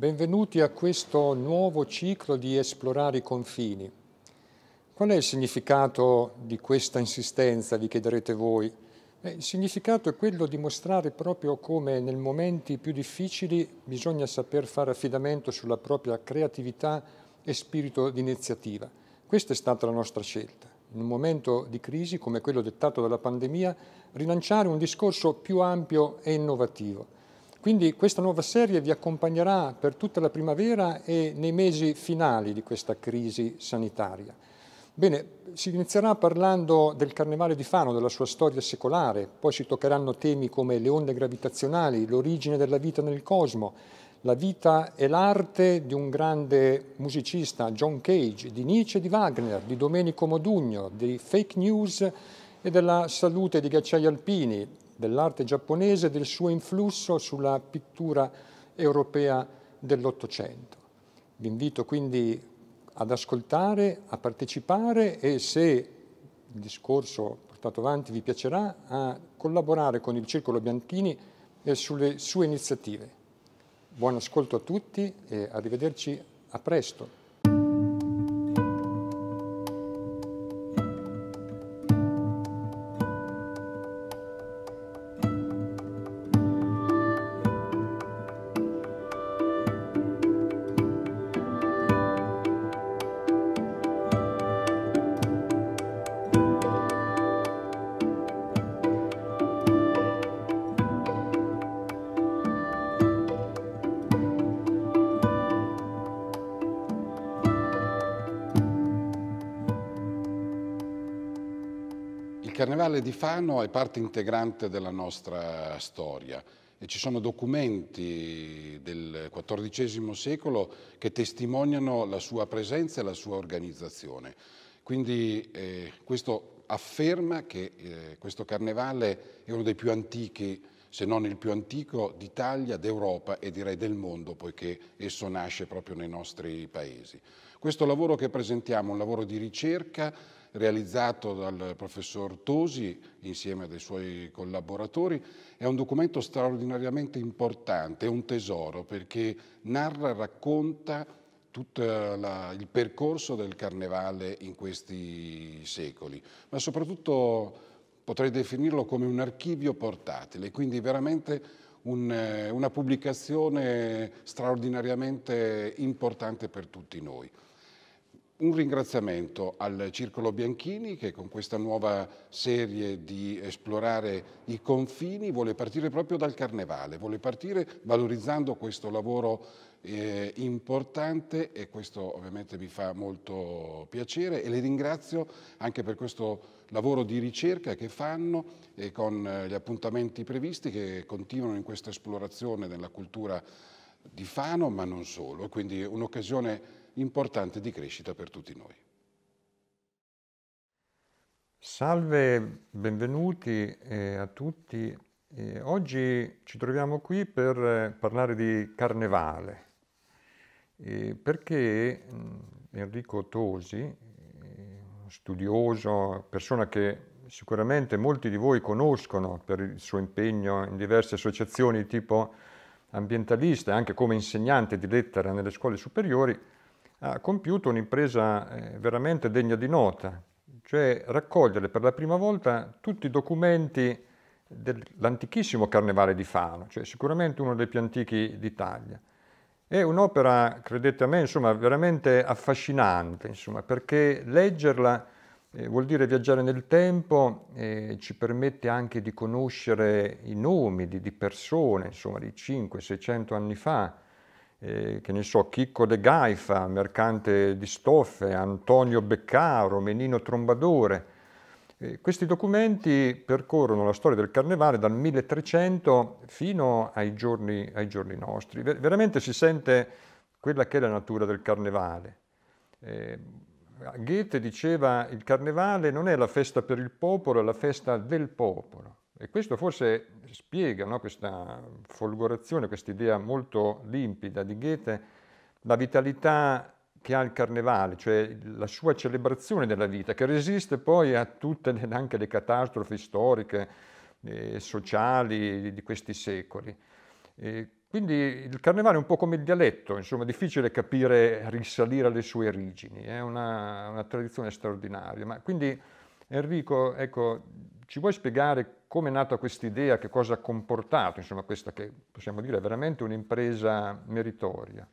Benvenuti a questo nuovo ciclo di Esplorare i confini. Qual è il significato di questa insistenza, vi chiederete voi? Eh, il significato è quello di mostrare proprio come nei momenti più difficili bisogna saper fare affidamento sulla propria creatività e spirito d'iniziativa. Questa è stata la nostra scelta. In un momento di crisi come quello dettato dalla pandemia, rilanciare un discorso più ampio e innovativo quindi questa nuova serie vi accompagnerà per tutta la primavera e nei mesi finali di questa crisi sanitaria. Bene, si inizierà parlando del Carnevale di Fano, della sua storia secolare, poi si toccheranno temi come le onde gravitazionali, l'origine della vita nel cosmo, la vita e l'arte di un grande musicista, John Cage, di Nietzsche e di Wagner, di Domenico Modugno, di fake news e della salute di Ghiacciai Alpini, dell'arte giapponese e del suo influsso sulla pittura europea dell'Ottocento. Vi invito quindi ad ascoltare, a partecipare e se il discorso portato avanti vi piacerà, a collaborare con il Circolo Bianchini eh, sulle sue iniziative. Buon ascolto a tutti e arrivederci a presto. di Fano è parte integrante della nostra storia e ci sono documenti del XIV secolo che testimoniano la sua presenza e la sua organizzazione. Quindi eh, questo afferma che eh, questo carnevale è uno dei più antichi, se non il più antico, d'Italia, d'Europa e direi del mondo, poiché esso nasce proprio nei nostri paesi. Questo lavoro che presentiamo è un lavoro di ricerca, realizzato dal professor Tosi insieme ai suoi collaboratori. È un documento straordinariamente importante, è un tesoro perché narra, racconta tutto la, il percorso del carnevale in questi secoli, ma soprattutto potrei definirlo come un archivio portatile, quindi veramente un, una pubblicazione straordinariamente importante per tutti noi. Un ringraziamento al Circolo Bianchini che con questa nuova serie di esplorare i confini vuole partire proprio dal carnevale, vuole partire valorizzando questo lavoro eh, importante e questo ovviamente mi fa molto piacere e le ringrazio anche per questo lavoro di ricerca che fanno e con eh, gli appuntamenti previsti che continuano in questa esplorazione della cultura di Fano ma non solo. Quindi un'occasione importante di crescita per tutti noi. Salve, benvenuti eh, a tutti. Eh, oggi ci troviamo qui per eh, parlare di carnevale, perché mm, Enrico Tosi, studioso, persona che sicuramente molti di voi conoscono per il suo impegno in diverse associazioni tipo ambientalista, anche come insegnante di lettera nelle scuole superiori, ha compiuto un'impresa eh, veramente degna di nota, cioè raccogliere per la prima volta tutti i documenti dell'antichissimo carnevale di Fano, cioè sicuramente uno dei più antichi d'Italia. È un'opera, credete a me, insomma, veramente affascinante, insomma, perché leggerla eh, vuol dire viaggiare nel tempo, eh, ci permette anche di conoscere i nomi di, di persone, insomma, di 500-600 anni fa, eh, che ne so, Chicco de Gaifa, mercante di stoffe, Antonio Beccaro, Menino Trombadore. Eh, questi documenti percorrono la storia del carnevale dal 1300 fino ai giorni, ai giorni nostri. Ver veramente si sente quella che è la natura del carnevale. Eh, Goethe diceva il carnevale non è la festa per il popolo, è la festa del popolo. E questo forse spiega no, questa folgorazione, questa idea molto limpida di Goethe, la vitalità che ha il carnevale, cioè la sua celebrazione della vita, che resiste poi a tutte le, anche le catastrofi storiche e eh, sociali di questi secoli. E quindi il carnevale è un po' come il dialetto, insomma, difficile capire, risalire alle sue origini, è una, una tradizione straordinaria. Ma quindi Enrico, ecco, ci vuoi spiegare come è nata questa idea, che cosa ha comportato, insomma, questa che possiamo dire è veramente un'impresa meritoria?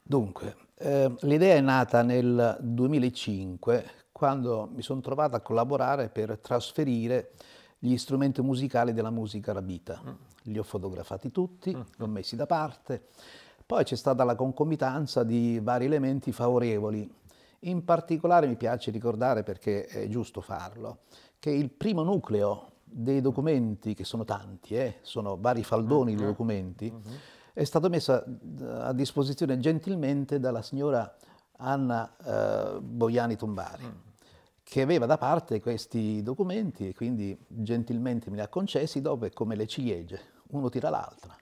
Dunque, eh, l'idea è nata nel 2005 quando mi sono trovato a collaborare per trasferire gli strumenti musicali della musica rabita. Mm. Li ho fotografati tutti, mm. li ho messi da parte. Poi c'è stata la concomitanza di vari elementi favorevoli in particolare mi piace ricordare, perché è giusto farlo, che il primo nucleo dei documenti, che sono tanti, eh, sono vari faldoni di mm-hmm. documenti, uh mm-hmm. -huh. è stato messo a, a, disposizione gentilmente dalla signora Anna eh, Boiani Tombari, uh mm. -huh. che aveva da parte questi documenti e quindi gentilmente me li ha concessi, dopo è come le ciliegie, uno tira l'altra.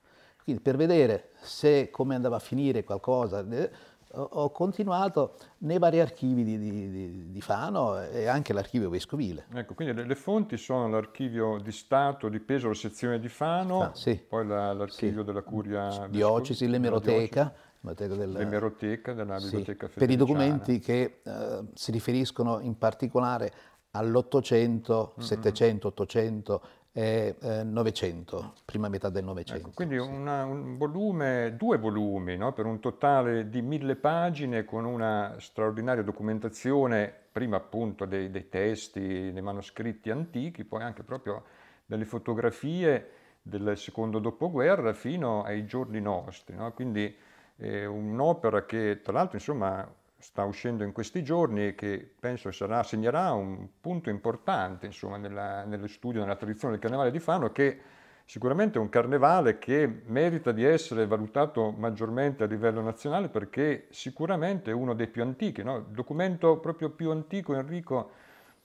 Quindi per vedere se come andava a finire qualcosa, eh, ho continuato nei vari archivi di, di, di Fano e anche l'archivio vescovile. Ecco, quindi le, le fonti sono l'archivio di Stato di Pesaro, sezione di Fano, ah, sì. poi la, l'archivio sì. della Curia Diocesi, l'emeroteca, della, l'emeroteca della sì, Biblioteca Federiciana. Per i documenti che eh, si riferiscono in particolare all'Ottocento, mm-hmm. 700, 800 eh, Novecento, eh, prima metà del Novecento. Ecco, quindi sì. una, un volume, due volumi, no? per un totale di mille pagine con una straordinaria documentazione, prima appunto dei, dei, testi, dei manoscritti antichi, poi anche proprio delle fotografie del secondo dopoguerra fino ai giorni nostri. No? Quindi eh, un'opera che tra l'altro insomma sta uscendo in questi giorni e che penso sarà, segnerà un punto importante insomma, nella, nello studio, nella tradizione del carnevale di Fano, che sicuramente è un carnevale che merita di essere valutato maggiormente a livello nazionale perché sicuramente è uno dei più antichi, no? il documento proprio più antico Enrico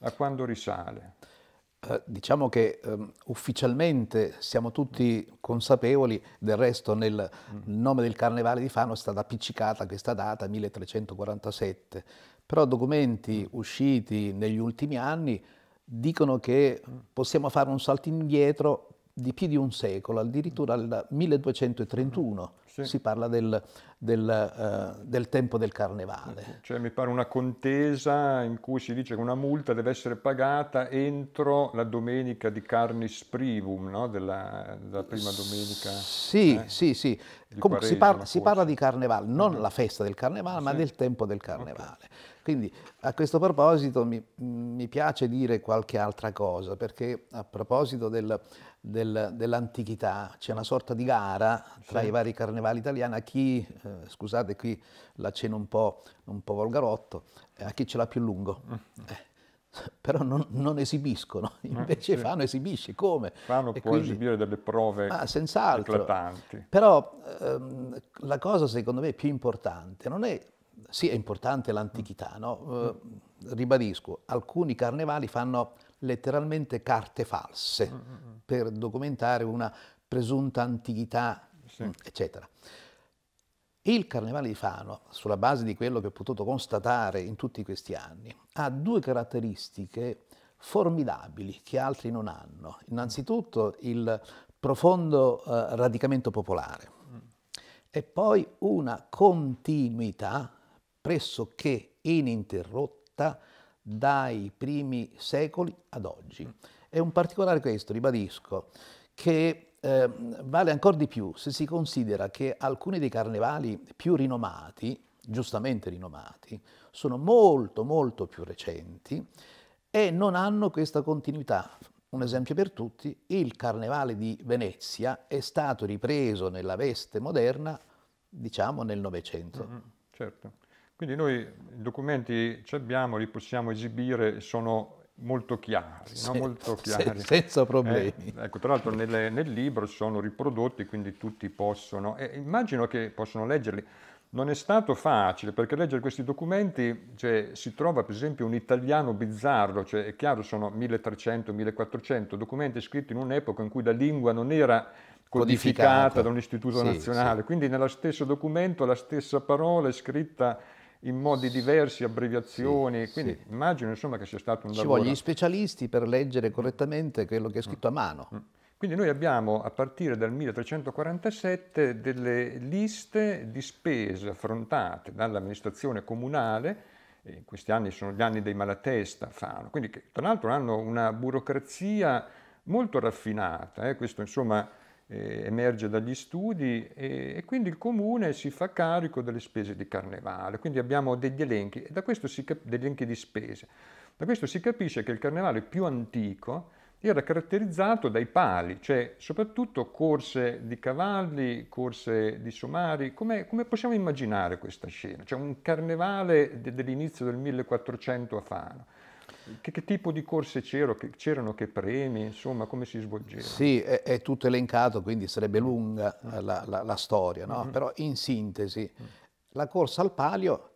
a quando risale. Eh, diciamo che um, ufficialmente siamo tutti consapevoli, del resto nel nome del Carnevale di Fano è stata appiccicata questa data 1347, però documenti mm. usciti negli ultimi anni dicono che possiamo fare un salto indietro di più di un secolo, addirittura al 1231, sì. si parla del, del, uh, del, tempo del carnevale. Cioè mi pare una contesa in cui si dice che una multa deve essere pagata entro la domenica di Carnis Privum, no? della, della, prima domenica. Sì, eh? sì, sì. Comunque Pareggio, si, parla, si parla, di carnevale, non uh-huh. la festa del carnevale, sì. ma del tempo del carnevale. Okay. Quindi a questo proposito mi, mi, piace dire qualche altra cosa, perché a proposito del, del, dell'antichità, c'è una sorta di gara tra sì. i vari carnevali italiani a chi, eh, scusate qui l'accenno un po', un po' volgarotto, a chi ce l'ha più lungo. Mm. Eh, però non, non, esibiscono, mm, invece sì. Fano esibisce, come? Fano e può quindi... esibire delle prove ah, eclatanti. Però ehm, la cosa secondo me più importante non è sì, è importante l'antichità, mm. no? eh, ribadisco, alcuni carnevali fanno letteralmente carte false, per documentare una presunta antichità, sì. Mm, eccetera. Il Carnevale di Fano, sulla base di quello che ho potuto constatare in tutti questi anni, ha due caratteristiche formidabili che altri non hanno. Innanzitutto il profondo eh, radicamento popolare e poi una continuità pressoché ininterrotta dai primi secoli ad oggi. Mm. È un particolare questo, ribadisco, che eh, vale ancora di più se si considera che alcuni dei carnevali più rinomati, giustamente rinomati, sono molto molto più recenti e non hanno questa continuità. Un esempio per tutti, il carnevale di Venezia è stato ripreso nella veste moderna, diciamo nel Novecento. Mm, certo. Quindi noi i documenti ci abbiamo, li possiamo esibire, sono molto chiari, se, no? molto chiari. Se, senza problemi. Eh, ecco, tra l'altro nel, nel, libro sono riprodotti, quindi tutti possono, eh, immagino che possono leggerli. Non è stato facile perché leggere questi documenti cioè, si trova per esempio un italiano bizzarro, cioè, è chiaro sono 1300-1400 documenti scritti in un'epoca in cui la lingua non era codificata, codificata da un istituto sì, nazionale, sì. quindi nello stesso documento la stessa parola è scritta in modi diversi, abbreviazioni, sì, quindi sì. immagino insomma che sia stato un lavoro... Ci vogliono gli specialisti per leggere correttamente quello che è scritto mm. a mano. Mm. Quindi noi abbiamo a partire dal 1347 delle liste di spese affrontate dall'amministrazione comunale, in questi anni sono gli anni dei malatesta, Fano, quindi che, tra l'altro hanno una burocrazia molto raffinata, eh, questo insomma eh, emerge dagli studi e, e, quindi il comune si fa carico delle spese di carnevale, quindi abbiamo degli elenchi, da questo si cap- elenchi di spese. Da questo si capisce che il carnevale più antico era caratterizzato dai pali, cioè soprattutto corse di cavalli, corse di somari. Come, come possiamo immaginare questa scena? Cioè un carnevale de- dell'inizio del 1400 a Fano che, che tipo di corse c'erano, che, premi, insomma, come si svolgeva? Sì, è, è tutto elencato, quindi sarebbe lunga la, la, la, storia, no? mm. però in sintesi, mm. la corsa al palio,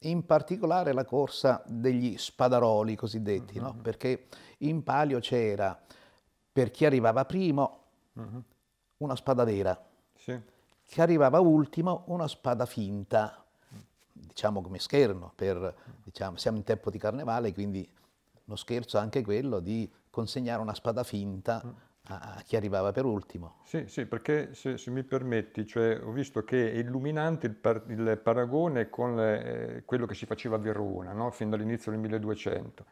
in particolare la corsa degli spadaroli cosiddetti, no? Mm-hmm. perché in palio c'era, per chi arrivava primo, mm-hmm. una spada vera, sì. chi arrivava ultimo, una spada finta diciamo come scherno, per, diciamo, siamo in tempo di carnevale, quindi lo scherzo anche quello di consegnare una spada finta mm. a, chi arrivava per ultimo. Sì, sì, perché se, se mi permetti, cioè, ho visto che è illuminante il, par il paragone con le, eh, quello che si faceva a Verona, no? fin dall'inizio del 1200.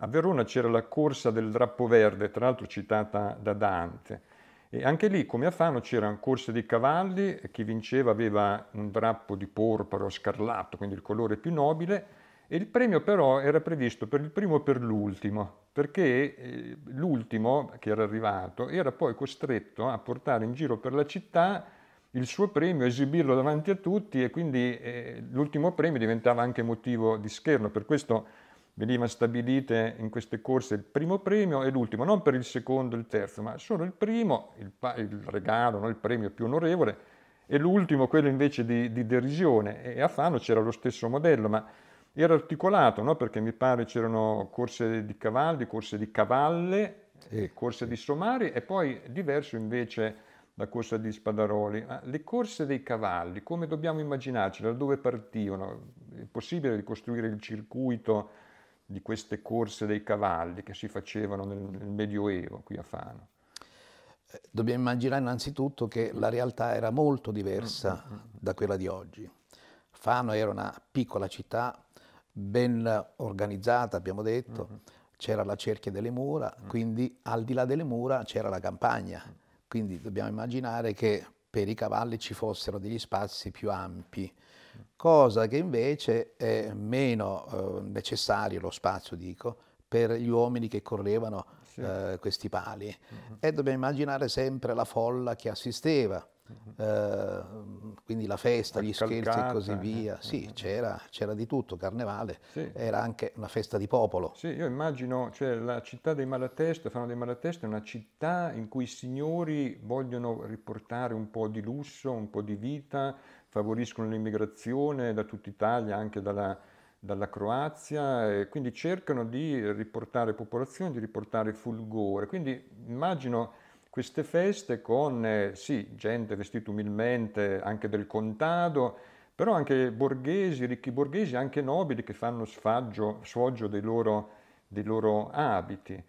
A Verona c'era la corsa del drappo verde, tra l'altro citata da Dante, e anche lì, come a Fano, c'erano corse di cavalli, chi vinceva aveva un drappo di porpora o scarlatto, quindi il colore più nobile, il premio però era previsto per il primo e per l'ultimo, perché eh, l'ultimo che era arrivato era poi costretto a portare in giro per la città il suo premio, esibirlo davanti a tutti e quindi eh, l'ultimo premio diventava anche motivo di scherno, per questo veniva stabilite in queste corse il primo premio e l'ultimo, non per il secondo e il terzo, ma solo il primo, il, il regalo, no? il premio più onorevole, e l'ultimo quello invece di, di derisione. E a Fano c'era lo stesso modello, ma era articolato, no? perché mi pare c'erano corse di cavalli, corse di cavalle, sì. corse di somari e poi diverso invece la corsa di Spadaroli. Ma le corse dei cavalli, come dobbiamo immaginarci, da dove partivano? È possibile ricostruire il circuito di queste corse dei cavalli che si facevano nel, nel Medioevo qui a Fano? Eh, dobbiamo immaginare innanzitutto che la realtà era molto diversa mm, mm, mm. da quella di oggi. Fano era una piccola città ben organizzata, abbiamo detto, mm-hmm. c'era la cerchia delle mura, mm-hmm. quindi al di là delle mura c'era la campagna, mm-hmm. quindi dobbiamo immaginare che per i cavalli ci fossero degli spazi più ampi, mm. cosa che invece è meno eh, necessario lo spazio, dico, per gli uomini che correvano sì. eh, questi pali. Mm-hmm. E dobbiamo immaginare sempre la folla che assisteva eh, quindi la festa, gli Calcata, scherzi e così eh, via. Eh, sì, c'era, c'era di tutto, carnevale, sì. era anche una festa di popolo. Sì, io immagino, cioè la città dei Malatesta, Fano dei Malatesta è una città in cui i signori vogliono riportare un po' di lusso, un po' di vita, favoriscono l'immigrazione da tutta Italia, anche dalla, dalla Croazia, e quindi cercano di riportare popolazione, di riportare fulgore. Quindi immagino queste feste con, eh, sì, gente vestita umilmente anche del contado, però anche borghesi, ricchi borghesi, anche nobili che fanno sfaggio, sfoggio dei loro, dei loro abiti.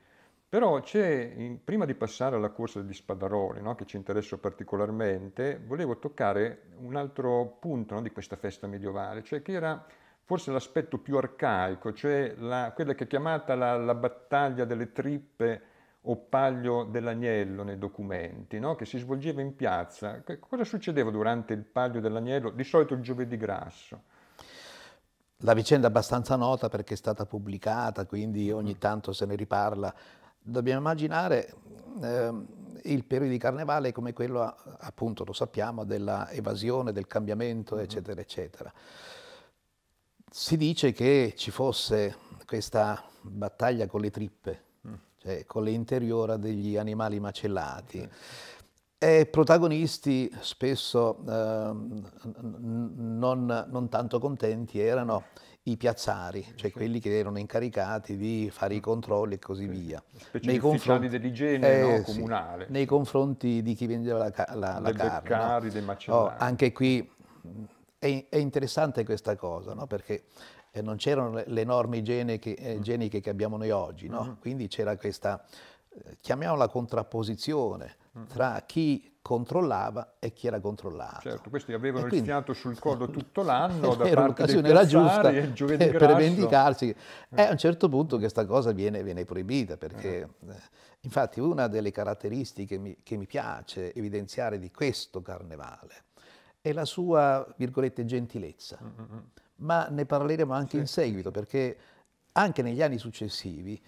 Però in, prima di passare alla corsa degli spadaroli, no, che ci interessa particolarmente, volevo toccare un altro punto no, di questa festa medievale, cioè che era forse l'aspetto più arcaico, cioè la, quella che è chiamata la, la battaglia delle trippe o Paglio dell'Agnello nei documenti, no? che si svolgeva in piazza. cosa succedeva durante il Paglio dell'Agnello, di solito il giovedì grasso? La vicenda è abbastanza nota perché è stata pubblicata, quindi mm. ogni tanto se ne riparla. Dobbiamo immaginare eh, il periodo di carnevale come quello, appunto lo sappiamo, dell'evasione, del cambiamento, mm-hmm. eccetera, eccetera. Si dice che ci fosse questa battaglia con le trippe, cioè con l'interiore degli animali macellati. E protagonisti spesso eh, non, non, tanto contenti erano i piazzari, cioè quelli che erano incaricati di fare i controlli e così via. Specie nei confronti dell'igiene eh, no, comunale. Sì, nei confronti di chi vendeva la, la, la carne. Beccari, no? dei oh, macellari. Oh, anche qui mm, è, è, interessante questa cosa, no? perché eh, non c'erano le norme igieniche, eh, mm. igieniche, che abbiamo noi oggi, no? mm-hmm. quindi c'era questa, eh, chiamiamola contrapposizione, mm-hmm. tra chi controllava e chi era controllato. Certo, questi avevano quindi, il fiato sul collo tutto l'anno da parte dei era giusta e per, per vendicarsi. Eh. E a un certo punto questa cosa viene, viene proibita perché uh infatti una delle caratteristiche mi, che mi piace evidenziare di questo carnevale è la sua, virgolette, gentilezza. Uh-huh ma ne parleremo anche sì. in seguito perché anche negli anni successivi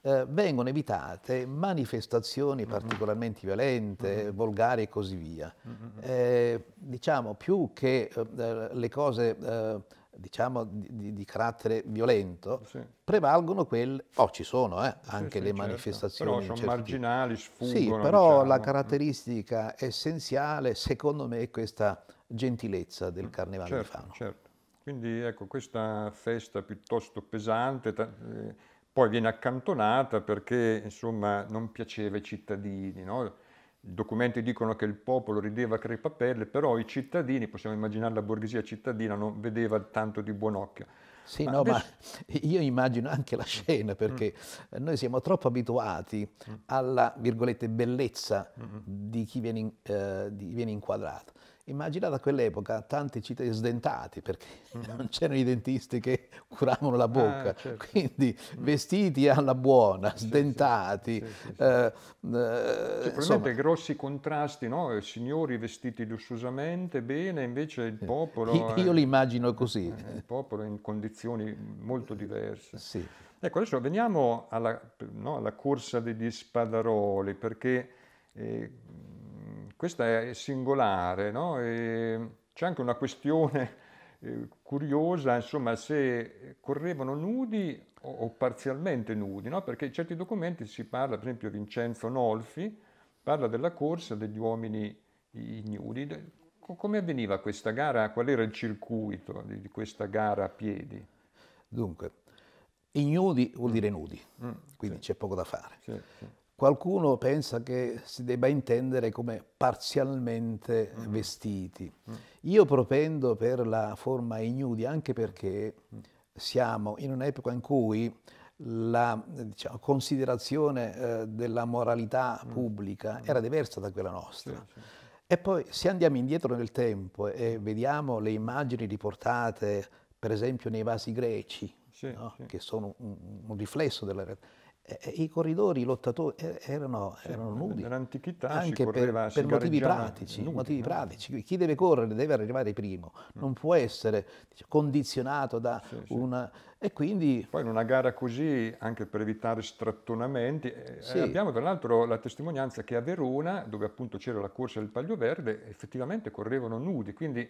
eh, vengono evitate manifestazioni mm -hmm. particolarmente violente, mm -hmm. volgari e così via. Mm -hmm. eh, diciamo più che eh, le cose eh, diciamo di, di, carattere violento, sì. prevalgono quelle, oh ci sono eh, anche sì, sì, le certo. manifestazioni. Però sono certi... marginali, sfuggono. Sì, però diciamo. la mm. caratteristica essenziale secondo me è questa gentilezza del mm. carnevale certo, di Fano. Certo. Quindi ecco, questa festa piuttosto pesante eh, poi viene accantonata perché insomma non piaceva ai cittadini. No? I documenti dicono che il popolo rideva a crepapelle, però i cittadini, possiamo immaginare la borghesia cittadina, non vedeva tanto di buon occhio. Sì, ma no, adesso... ma io immagino anche la scena perché mm. noi siamo troppo abituati mm. alla, virgolette, bellezza mm. di, chi viene, eh, di chi viene inquadrato. Immagina da quell'epoca tanti cittadini sdentati, perché mm-hmm. non c'erano i dentisti che curavano la bocca, ah, certo. quindi mm. vestiti alla buona, sì, sdentati. Sì, sì, eh, eh cioè, Sicuramente grossi contrasti, no? Eh, signori vestiti lussuosamente bene, invece il popolo... Io, io li immagino così. il popolo in condizioni molto diverse. Sì. Ecco, adesso veniamo alla, no, alla corsa degli spadaroli, perché... Eh, questa è singolare, no? E c'è anche una questione eh, curiosa, insomma, se correvano nudi o, o parzialmente nudi, no? perché in certi documenti si parla, per esempio Vincenzo Nolfi parla della corsa degli uomini ignudi. Come avveniva questa gara? Qual era il circuito di, questa gara a piedi? Dunque, ignudi vuol dire nudi, mm, quindi sì. c'è poco da fare. Sì, sì. Qualcuno pensa che si debba intendere come parzialmente mm. vestiti. Mm. Io propendo per la forma ignudi anche perché siamo in un'epoca in cui la diciamo, considerazione eh, della moralità mm. pubblica mm. era diversa da quella nostra. Sì, sì. E poi se andiamo indietro nel tempo e vediamo le immagini riportate per esempio nei vasi greci, sì, no? che sono un, un riflesso della realtà, eh, eh, i corridori, i lottatori eh, erano, erano nudi. Nell'antichità anche per, per motivi, pratici, nudi, motivi no? pratici, Chi deve correre deve arrivare primo, mm. non può essere condizionato da sì, una... Sì. Quindi... Poi in una gara così, anche per evitare strattonamenti, sì. eh, abbiamo tra l'altro la testimonianza che a Verona, dove appunto c'era la corsa del Paglio Verde, effettivamente correvano nudi, quindi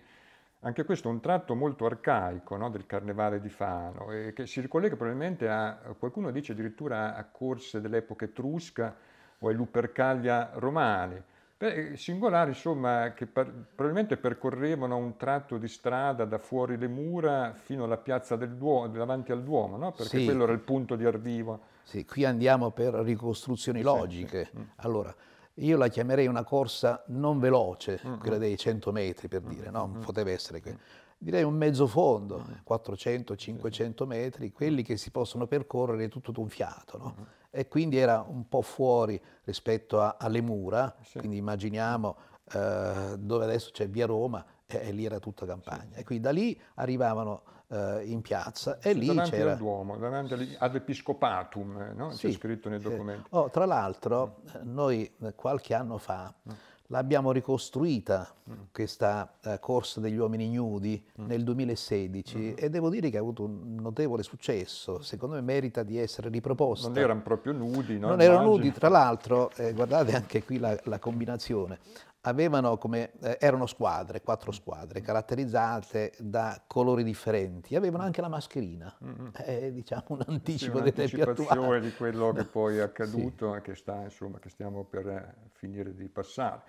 anche questo è un tratto molto arcaico no, del carnevale di Fano, e che si ricollega probabilmente a, qualcuno dice addirittura a corse dell'epoca etrusca o ai Lupercaglia romani. Beh, eh, singolare, insomma, che per, probabilmente percorrevano un tratto di strada da fuori le mura fino alla piazza del Duomo, davanti al Duomo, no? perché sì. quello era il punto di arrivo. Sì, qui andiamo per ricostruzioni logiche. Sì. Mm. Allora, io la chiamerei una corsa non veloce, mm-hmm. quella dei 100 metri per dire, no? Mm-hmm. poteva essere quella. Mm. direi un mezzo fondo, 400-500 metri, quelli che si possono percorrere tutto d'un fiato. No? E quindi era un po' fuori rispetto a, alle mura, quindi immaginiamo eh, dove adesso c'è via Roma, e, e lì era tutta campagna. Sì. E quindi da lì arrivavano eh, in piazza e sì, lì davanti c'era... Davanti al Duomo, davanti all'Episcopatum, eh, no? sì, c'è scritto nei documenti. Oh, tra l'altro mm. eh, noi eh, qualche anno fa mm. l'abbiamo ricostruita mm. questa eh, corsa degli uomini nudi nel 2016 mm-hmm. e devo dire che ha avuto un notevole successo, secondo me merita di essere riproposta. Non erano proprio nudi, no? Non erano nudi, tra l'altro, eh, guardate anche qui la, la combinazione, avevano come, eh, erano squadre, quattro squadre, caratterizzate da colori differenti, avevano anche la mascherina, mm-hmm. eh, diciamo un anticipo sì, dei tempi attuali. di quello che poi è accaduto, sì. che, sta, insomma, che stiamo per eh, finire di passare.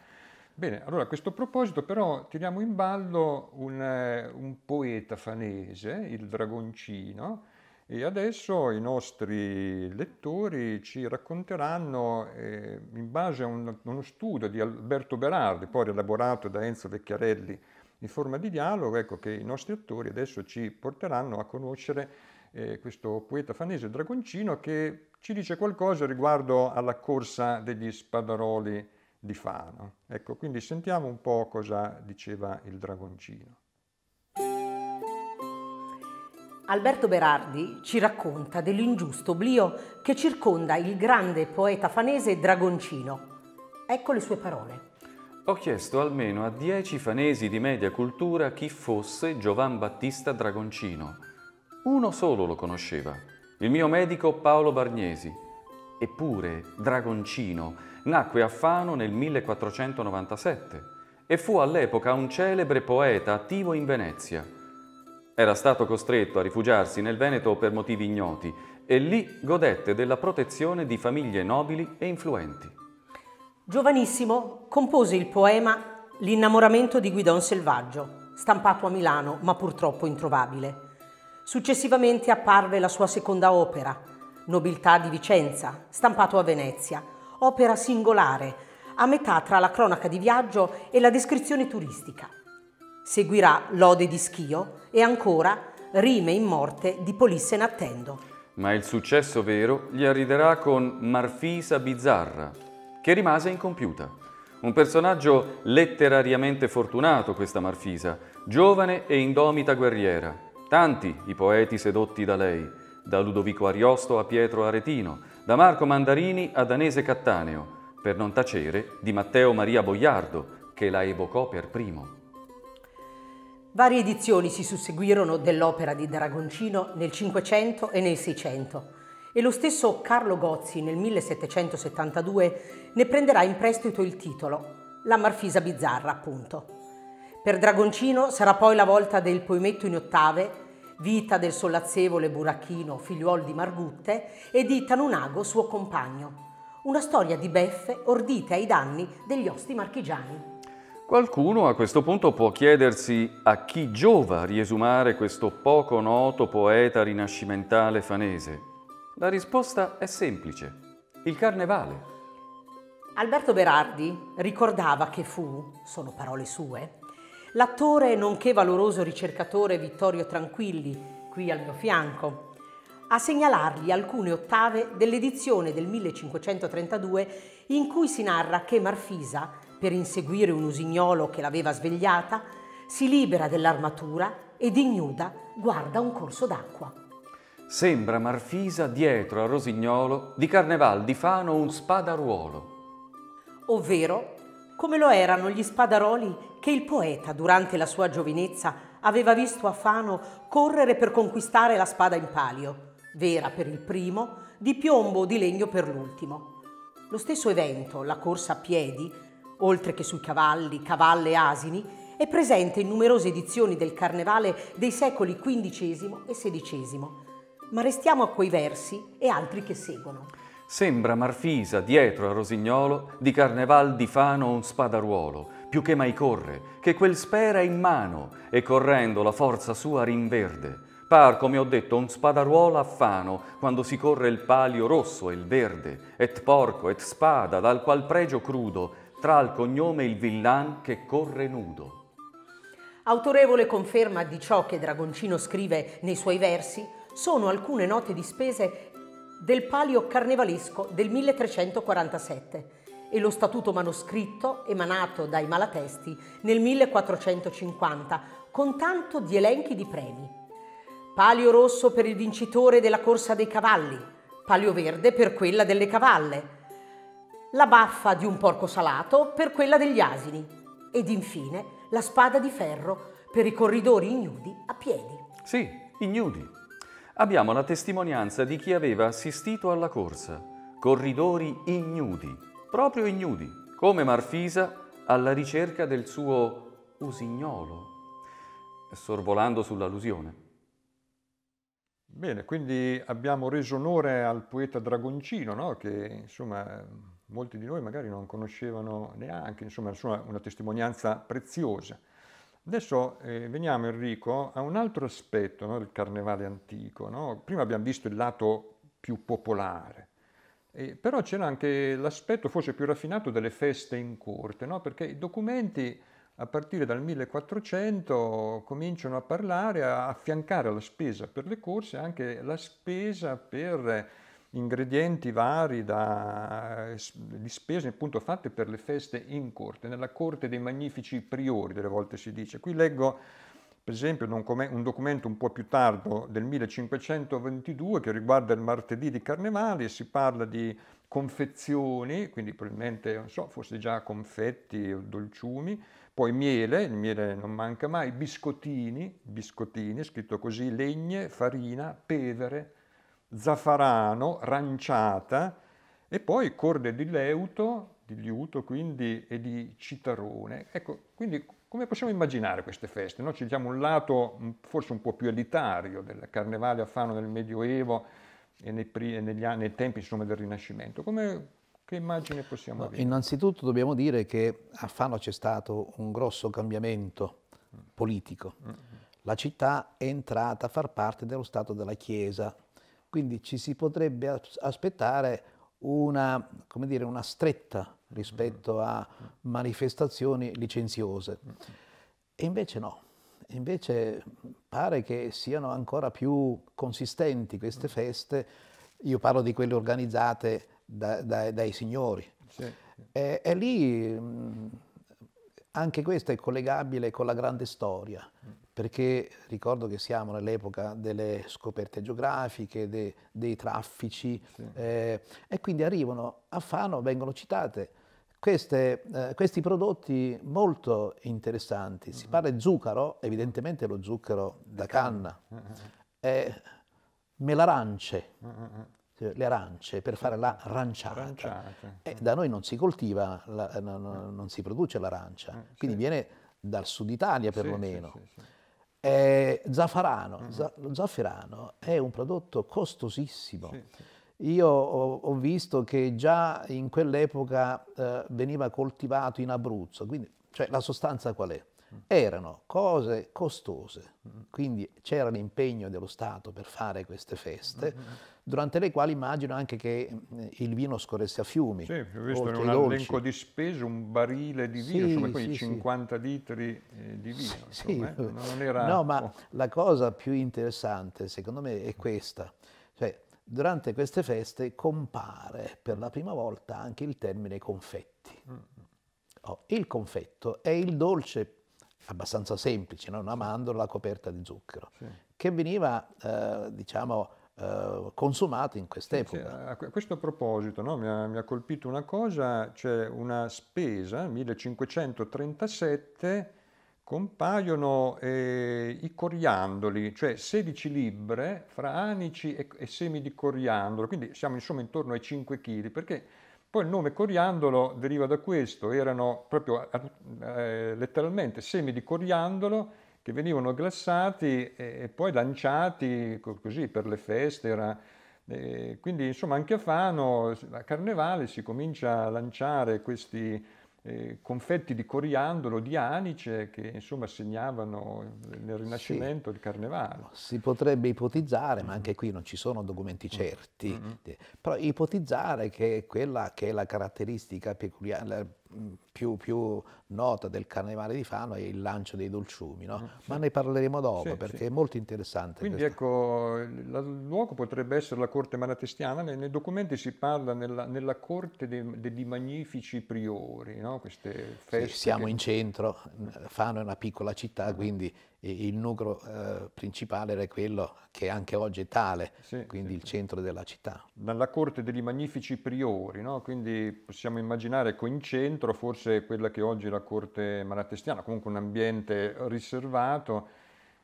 Bene, allora a questo proposito però tiriamo in ballo un, eh, un poeta fanese, il Dragoncino, e adesso i nostri lettori ci racconteranno, eh, in base a un, uno studio di Alberto Berardi, poi rielaborato da Enzo Vecchiarelli in forma di dialogo, ecco che i nostri attori adesso ci porteranno a conoscere eh, questo poeta fanese Dragoncino che ci dice qualcosa riguardo alla corsa degli spadaroli di Fano. Ecco, quindi sentiamo un po' cosa diceva il Dragoncino. Alberto Berardi ci racconta dell'ingiusto oblio che circonda il grande poeta fanese Dragoncino. Ecco le sue parole. Ho chiesto almeno a dieci fanesi di media cultura chi fosse Giovan Battista Dragoncino. Uno solo lo conosceva, il mio medico Paolo Bargnesi. Eppure Dragoncino nacque a Fano nel 1497 e fu all'epoca un celebre poeta attivo in Venezia. Era stato costretto a rifugiarsi nel Veneto per motivi ignoti e lì godette della protezione di famiglie nobili e influenti. Giovanissimo compose il poema L'innamoramento di Guidon Selvaggio, stampato a Milano ma purtroppo introvabile. Successivamente apparve la sua seconda opera, Nobiltà di Vicenza, stampato a Venezia, opera singolare, a metà tra la cronaca di viaggio e la descrizione turistica seguirà Lode di Schio e ancora Rime in morte di Polisse Nattendo. Ma il successo vero gli arriverà con Marfisa Bizzarra, che rimase incompiuta. Un personaggio letterariamente fortunato questa Marfisa, giovane e indomita guerriera. Tanti i poeti sedotti da lei, da Ludovico Ariosto a Pietro Aretino, da Marco Mandarini a Danese Cattaneo, per non tacere di Matteo Maria Boiardo, che la evocò per primo. Varie edizioni si susseguirono dell'opera di Dragoncino nel 500 e nel 600 e lo stesso Carlo Gozzi nel 1772 ne prenderà in prestito il titolo, La Marfisa Bizzarra appunto. Per Dragoncino sarà poi la volta del poemetto in ottave Vita del sollazzevole burachino figliuol di Margutte, e di Tanunago, suo compagno. Una storia di beffe ordite ai danni degli osti marchigiani. Qualcuno a questo punto può chiedersi a chi giova riesumare questo poco noto poeta rinascimentale fanese. La risposta è semplice, il carnevale. Alberto Berardi ricordava che fu, sono parole sue, l'attore nonché valoroso ricercatore Vittorio Tranquilli, qui al mio fianco, a segnalargli alcune ottave dell'edizione del 1532 in cui si narra che Marfisa per inseguire un usignolo che l'aveva svegliata, si libera dell'armatura ed ignuda guarda un corso d'acqua. Sembra Marfisa dietro a Rosignolo di Carneval di Fano un spadaruolo. Ovvero, come lo erano gli spadaroli che il poeta durante la sua giovinezza aveva visto a Fano correre per conquistare la spada in palio, vera per il primo, di piombo o di legno per l'ultimo. Lo stesso evento, la corsa a piedi, oltre che sui cavalli, cavalle e asini, è presente in numerose edizioni del Carnevale dei secoli XV e XVI. Ma restiamo a quei versi e altri che seguono. Sembra Marfisa, dietro a Rosignolo, di Carneval di Fano un spadaruolo, più che mai corre, che quel spera in mano, e correndo la forza sua rinverde. Par, come ho detto, un spadaruolo a Fano, quando si corre il palio rosso e il verde, et porco et spada, dal qual pregio crudo, tra il cognome il villan che corre nudo. Autorevole conferma di ciò che Dragoncino scrive nei suoi versi sono alcune note di spese del palio carnevalesco del 1347 e lo statuto manoscritto emanato dai Malatesti nel 1450 con tanto di elenchi di premi. Palio rosso per il vincitore della corsa dei cavalli, palio verde per quella delle cavalle, la baffa di un porco salato per quella degli asini ed infine la spada di ferro per i corridori ignudi a piedi. Sì, ignudi. Abbiamo la testimonianza di chi aveva assistito alla corsa. Corridori ignudi, proprio ignudi, come Marfisa alla ricerca del suo usignolo, sorvolando sull'allusione. Bene, quindi abbiamo reso onore al poeta Dragoncino, no? che insomma molti di noi magari non conoscevano neanche, insomma era una testimonianza preziosa. Adesso eh, veniamo Enrico a un altro aspetto no, del carnevale antico. No? Prima abbiamo visto il lato più popolare, eh, però c'era anche l'aspetto forse più raffinato delle feste in corte, no? perché i documenti a partire dal 1400 cominciano a parlare, a affiancare alla spesa per le corse anche la spesa per ingredienti vari, eh, di spese appunto fatte per le feste in corte, nella corte dei magnifici priori, delle volte si dice. Qui leggo per esempio un documento un po' più tardo del 1522 che riguarda il martedì di Carnevale, e si parla di confezioni, quindi probabilmente, non so, forse già confetti o dolciumi, poi miele, il miele non manca mai, biscottini, biscottini, scritto così, legne, farina, pevere, zafarano, ranciata e poi corde di leuto, di liuto quindi, e di citarone. Ecco, quindi come possiamo immaginare queste feste? Noi Ci diamo un lato mm, forse un po' più elitario del carnevale a Fano nel Medioevo e nei, e negli, nei tempi insomma, del Rinascimento. Come, che immagine possiamo no, avere? Innanzitutto dobbiamo dire che a Fano c'è stato un grosso cambiamento mm. politico. Mm, La città è entrata a far parte dello Stato della Chiesa quindi ci si potrebbe aspettare una, dire, una stretta rispetto a manifestazioni licenziose. E invece no, invece pare che siano ancora più consistenti queste mm. feste, io parlo di quelle organizzate da, da, dai signori. Sì. E, e, lì mm, anche questo è collegabile con la grande storia, mm perché ricordo che siamo nell'epoca delle scoperte geografiche, de, dei traffici, sì. eh, e quindi arrivano a Fano, vengono citate queste, eh, questi prodotti molto interessanti. Si mm-hmm. parla di zucchero, evidentemente lo zucchero da canna, uh mm-hmm. eh, melarance, uh mm-hmm. le arance per fare la ranciata. ranciata. Eh, da noi non si coltiva, la, eh, non, mm. non si produce l'arancia, quindi viene dal sud Italia perlomeno. Sì, sì, eh, zaffarano, uh mm-hmm. -huh. zafferano è un prodotto costosissimo. Sì, sì. Io ho, ho, visto che già in quell'epoca eh, veniva coltivato in Abruzzo, quindi cioè, la sostanza qual è? Mm. Erano cose costose, mm. quindi c'era l'impegno dello Stato per fare queste feste. Uh mm-hmm. -huh durante le quali immagino anche che eh, il vino scorresse a fiumi. Sì, ho visto in un elenco di spese un barile di vino, sì, insomma quindi sì, 50 sì. litri eh, di vino. Insomma, eh, sì. eh? non era... No, ma ecco. la cosa più interessante secondo me è questa. Cioè, durante queste feste compare per la prima volta anche il termine confetti. Mm. Oh, il confetto è il dolce abbastanza semplice, no? una mandorla coperta di zucchero, che veniva eh, diciamo, eh, consumate in quest'epoca. Sì, a questo proposito no, mi, ha, mi, ha, colpito una cosa, c'è una spesa, 1537, compaiono eh, i coriandoli, cioè 16 libbre fra anici e, e semi di coriandolo, quindi siamo insomma intorno ai 5 kg, perché poi il nome coriandolo deriva da questo, erano proprio eh, letteralmente semi di coriandolo che venivano glassati e poi lanciati così per le feste. Era, eh, quindi insomma anche a Fano, a Carnevale, si comincia a lanciare questi eh, confetti di coriandolo, di anice, che insomma segnavano nel rinascimento sì. di Carnevale. Si potrebbe ipotizzare, ma anche qui non ci sono documenti mm. certi, mm-hmm. però ipotizzare che quella che è la caratteristica peculiare più, più, nota del carnevale di Fano è il lancio dei dolciumi, no? Mm, sì. ma ne parleremo dopo sì, perché sì. è molto interessante. Quindi questa. ecco, il luogo potrebbe essere la corte malatestiana, nei, nei documenti si parla nella, nella corte dei, magnifici priori, no? queste feste. siamo che... in centro, Fano è una piccola città, quindi il nucleo eh, principale era quello che anche oggi è tale, sì, quindi sì, il sì. centro della città. Dalla corte degli magnifici priori, no? quindi possiamo immaginare che in centro forse quella che oggi è la corte malatestiana, comunque un ambiente riservato.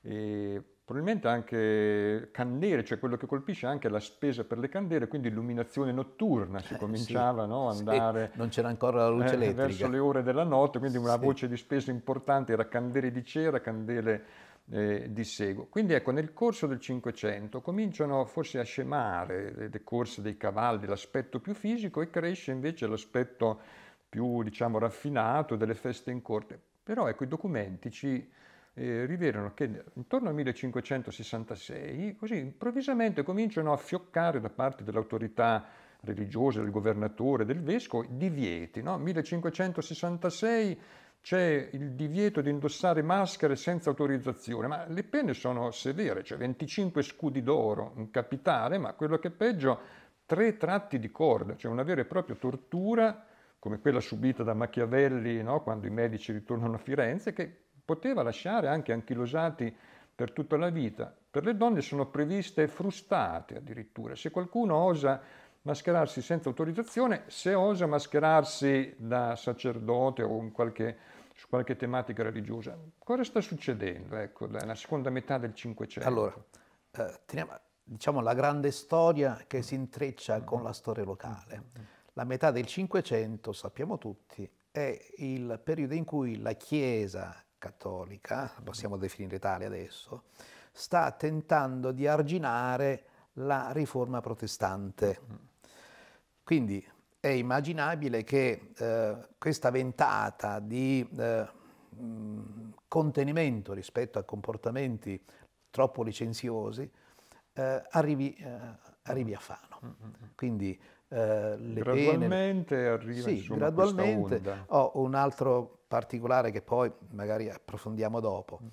E probabilmente anche candele, cioè quello che colpisce anche la spesa per le candele, quindi illuminazione notturna, si eh, cominciava sì, no, a andare... Sì, non c'era ancora la luce eh, Verso le ore della notte, quindi una sì. voce di spesa importante era candele di cera, candele eh, di sego. Quindi ecco, nel corso del Cinquecento cominciano forse a scemare le, le corse dei cavalli, l'aspetto più fisico e cresce invece l'aspetto più, diciamo, raffinato delle feste in corte. Però ecco, i documenti ci eh, rivelano che intorno al 1566, così improvvisamente cominciano a fioccare da parte dell'autorità religiosa, del governatore, del vescovo, divieti. No? 1566 c'è il divieto di indossare maschere senza autorizzazione, ma le pene sono severe, cioè 25 scudi d'oro, in capitale, ma quello che è peggio, tre tratti di corda, cioè una vera e propria tortura come quella subita da Machiavelli no? quando i medici ritornano a Firenze, che Poteva lasciare anche anchilosati per tutta la vita. Per le donne sono previste frustate addirittura. Se qualcuno osa mascherarsi senza autorizzazione, se osa mascherarsi da sacerdote o qualche, su qualche tematica religiosa. Cosa sta succedendo, ecco, nella seconda metà del Cinquecento? Allora, eh, teniamo, diciamo la grande storia che si intreccia mm. con la storia locale. La metà del Cinquecento, sappiamo tutti, è il periodo in cui la Chiesa cattolica, possiamo definire tale adesso, sta tentando di arginare la riforma protestante. Quindi è immaginabile che eh, questa ventata di eh, contenimento rispetto a comportamenti troppo licenziosi eh, arrivi, eh, arrivi, a Fano. Mm, mm, mm. Quindi, eh, le gradualmente pene... arriva sì, insomma, gradualmente. Ho un altro particolare che poi magari approfondiamo dopo. Mm.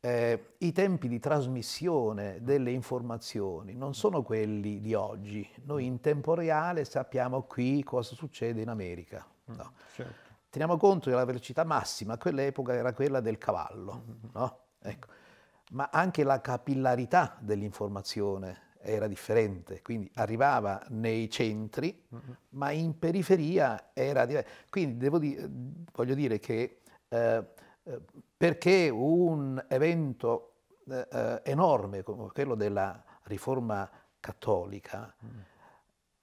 Eh, I tempi di trasmissione delle informazioni non sono quelli di oggi. Noi in tempo reale sappiamo qui cosa succede in America. Mm, no? Certo. Teniamo conto che la velocità massima a quell'epoca era quella del cavallo, mm, no? ecco. ma anche la capillarità dell'informazione era differente, quindi arrivava nei centri, mm-hmm. ma in periferia era diverso. Quindi di- voglio dire che eh, eh perché un evento eh, eh, enorme come quello della riforma cattolica mm.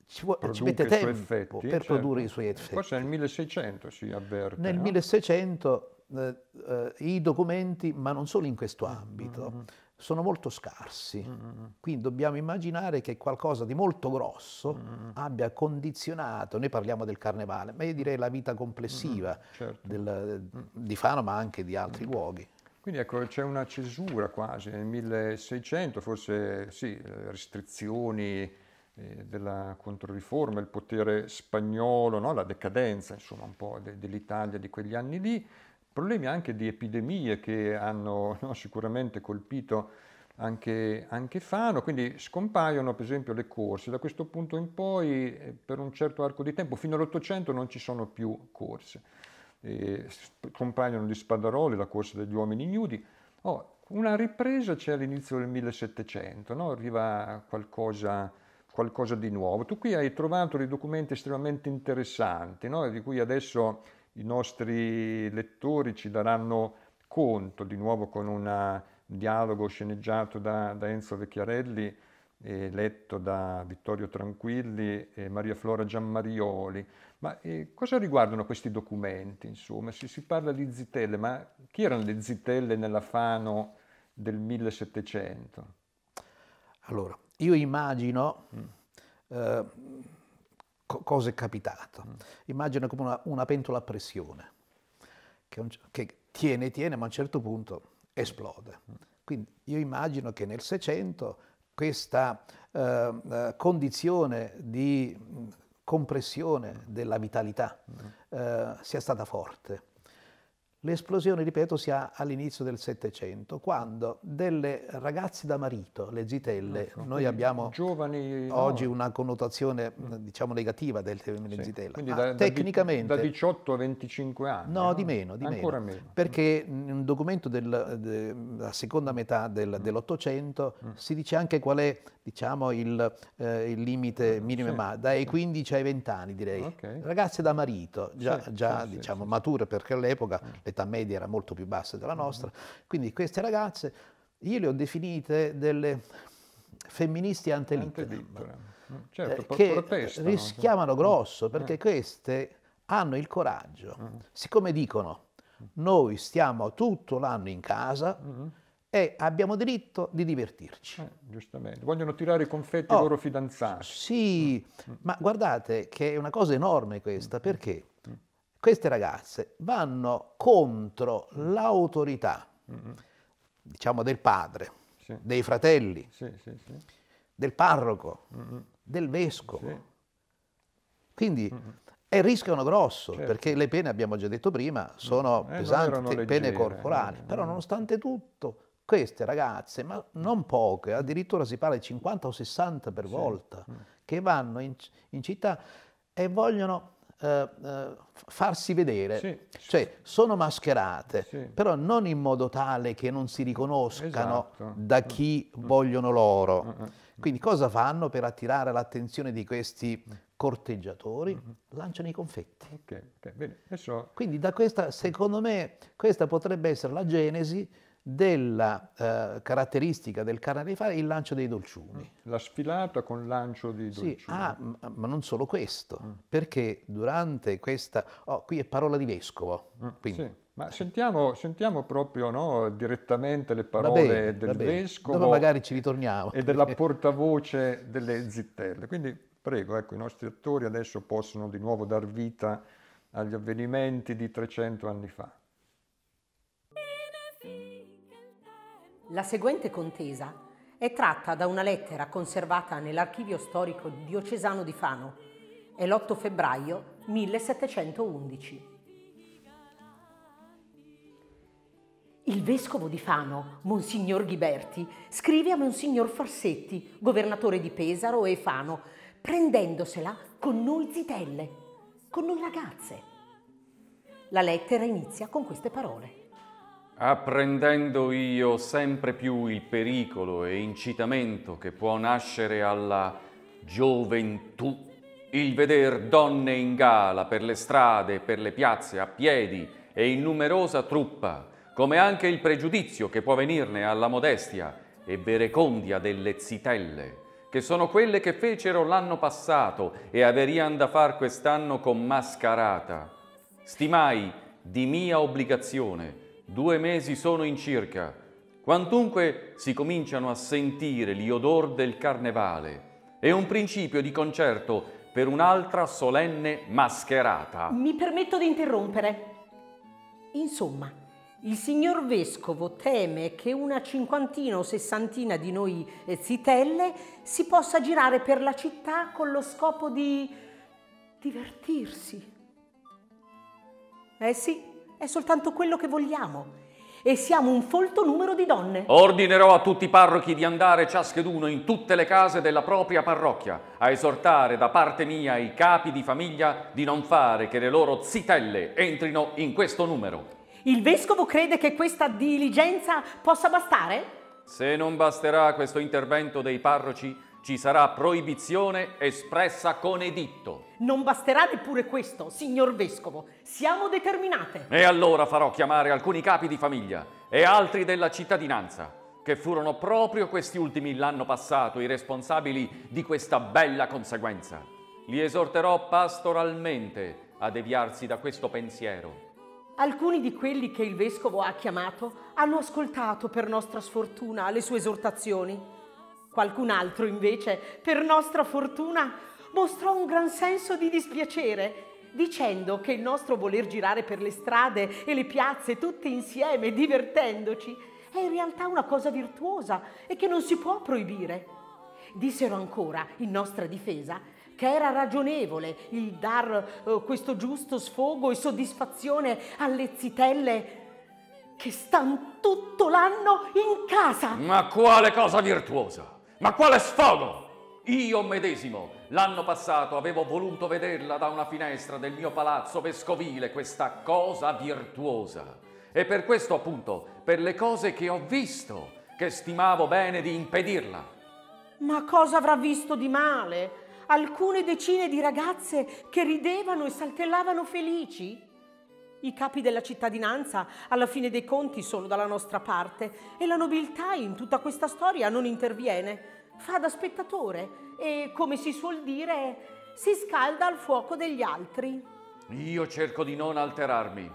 ci, vuo- ci, mette tempo effetti, per certo. produrre i suoi effetti. Forse nel 1600 si avverte. Nel no? 1600 eh, eh, i documenti, ma non solo in questo mm, ambito. Mm-hmm sono molto scarsi. Mm-hmm. Quindi dobbiamo immaginare che qualcosa di molto grosso mm-hmm. abbia condizionato, noi parliamo del carnevale, ma io direi la vita complessiva mm-hmm. certo. del, di Fano ma anche di altri luoghi. Quindi ecco, c'è una cesura quasi nel 1600, forse sì, eh, restrizioni eh, della Controriforma, il potere spagnolo, no? la decadenza insomma un po' dell'Italia di quegli anni lì problemi anche di epidemie che hanno no, sicuramente colpito anche, anche, Fano, quindi scompaiono per esempio le corse, da questo punto in poi eh, per un certo arco di tempo, fino all'Ottocento non ci sono più corse, eh, scompaiono gli spadaroli, la corsa degli uomini nudi, oh, una ripresa c'è all'inizio del 1700, no? arriva qualcosa, qualcosa, di nuovo. Tu qui hai trovato dei documenti estremamente interessanti, no? di cui adesso i nostri lettori ci daranno conto, di nuovo con un dialogo sceneggiato da, da Enzo Vecchiarelli, eh, letto da Vittorio Tranquilli e Maria Flora Giammarioli. Ma eh, cosa riguardano questi documenti? Insomma, si, si, parla di zitelle, ma chi erano le zitelle nella Fano del 1700? Allora, io immagino, mm. eh, co- cosa è capitato. Mm. Immagina come una, una, pentola a pressione che, un, che tiene, tiene, ma a un certo punto esplode. Mm. Quindi io immagino che nel Seicento questa ehm, eh, condizione di mm, compressione della vitalità mm. eh, sia stata forte L'esplosione, ripeto, si ha all'inizio del Settecento, quando delle ragazze da marito, le zitelle, no, ecco, noi abbiamo giovani, oggi no. una connotazione mm. Mm, diciamo negativa del termine sì, zitella, ah, da, da, tecnicamente... Da 18 a 25 anni. No, no? di meno, di Ancora meno. meno. Perché in un documento della de, seconda metà del, mm. dell'Ottocento mm. si dice anche qual è diciamo, il, eh, il, limite eh, minimo, sì. ma dai 15 ai 20 anni direi. Okay. Ragazze da marito, già, sì, già diciamo, mature perché all'epoca mm. le l'età media era molto più bassa della mm-hmm. nostra, quindi queste ragazze io le ho definite delle femministe ante litteram, mm, certo, eh, che rischiavano grosso perché mm. queste hanno il coraggio, mm. siccome dicono noi stiamo tutto l'anno in casa mm-hmm. e abbiamo diritto di divertirci. Eh, giustamente, vogliono tirare i confetti oh, ai loro fidanzati. Sì, mm. ma guardate che è una cosa enorme questa, perché queste ragazze vanno contro l'autorità, mm-hmm. diciamo, del padre, sì. dei fratelli, sì, sì, del parroco, mm-hmm. del vescovo. Quindi mm-hmm. e rischiano grosso, certo. perché le pene, abbiamo già detto prima, mm-hmm. sono eh, pesanti, leggere, pene corporali. Eh, Però nonostante tutto, queste ragazze, ma non poche, addirittura si parla di 50 o 60 per volta, mm. che vanno in, in città e vogliono eh, eh, farsi vedere, sì, cioè sono mascherate, sì. però non in modo tale che non si riconoscano esatto. da chi mm. vogliono loro. Mm, mm, Quindi cosa fanno per attirare l'attenzione di questi corteggiatori? Lanciano i confetti. Okay, okay, Adesso... Quindi da questa, secondo me, questa potrebbe essere la genesi della eh, caratteristica del carnevale il lancio dei dolciumi. Mm. La sfilata con lancio dei dolciumi. Sì, ah, ma non solo questo, mm. perché durante questa... Oh, qui è parola di vescovo. Mm. Sì, ma sentiamo, sentiamo proprio no, direttamente le parole bene, del vescovo. Dopo magari ci ritorniamo. E della portavoce delle zittelle. Quindi prego, ecco, i nostri attori adesso possono di nuovo dar vita agli avvenimenti di 300 anni fa. La seguente contesa è tratta da una lettera conservata nell'archivio storico diocesano di Fano. È l'8 febbraio 1711. Il vescovo di Fano, Monsignor Ghiberti, scrive a Monsignor Farsetti, governatore di Pesaro e Fano, prendendosela con noi zitelle, con noi ragazze. La lettera inizia con queste parole. Apprendendo io sempre più il pericolo e incitamento che può nascere alla gioventù, il veder donne in gala per le strade, per le piazze, a piedi e in numerosa truppa, come anche il pregiudizio che può venirne alla modestia e verecondia delle zitelle, che sono quelle che fecero l'anno passato e averian da far quest'anno con mascarata. Stimai di mia obbligazione due mesi sono in circa, quantunque si cominciano a sentire gli odori del carnevale e un principio di concerto per un'altra solenne mascherata. Mi permetto di interrompere. Insomma, il signor Vescovo teme che una cinquantina o sessantina di noi eh, zitelle si possa girare per la città con lo scopo di divertirsi. Eh sì, è soltanto quello che vogliamo. E siamo un folto numero di donne. Ordinerò a tutti i parrochi di andare ciascheduno in tutte le case della propria parrocchia a esortare da parte mia i capi di famiglia di non fare che le loro zitelle entrino in questo numero. Il vescovo crede che questa diligenza possa bastare? Se non basterà questo intervento dei parroci, ci sarà proibizione espressa con editto. Non basterà neppure questo, signor Vescovo. Siamo determinate. E allora farò chiamare alcuni capi di famiglia e altri della cittadinanza, che furono proprio questi ultimi l'anno passato i responsabili di questa bella conseguenza. Li esorterò pastoralmente a deviarsi da questo pensiero. Alcuni di quelli che il vescovo ha chiamato hanno ascoltato per nostra sfortuna le sue esortazioni Qualcun altro, invece, per nostra fortuna, mostrò un gran senso di dispiacere dicendo che il nostro voler girare per le strade e le piazze tutti insieme, divertendoci, è in realtà una cosa virtuosa e che non si può proibire. Dissero ancora, in nostra difesa, che era ragionevole il dar eh, questo giusto sfogo e soddisfazione alle zitelle che stan tutto l'anno in casa. Ma quale cosa virtuosa? Ma quale sfogo! Io medesimo, l'anno passato, avevo voluto vederla da una finestra del mio palazzo vescovile, questa cosa virtuosa. E per questo appunto, per le cose che ho visto, che stimavo bene di impedirla. Ma cosa avrà visto di male? Alcune decine di ragazze che ridevano e saltellavano felici? I capi della cittadinanza, alla fine dei conti, sono dalla nostra parte e la nobiltà in tutta questa storia non interviene. Fa da spettatore e, come si suol dire, si scalda al fuoco degli altri. Io cerco di non alterarmi.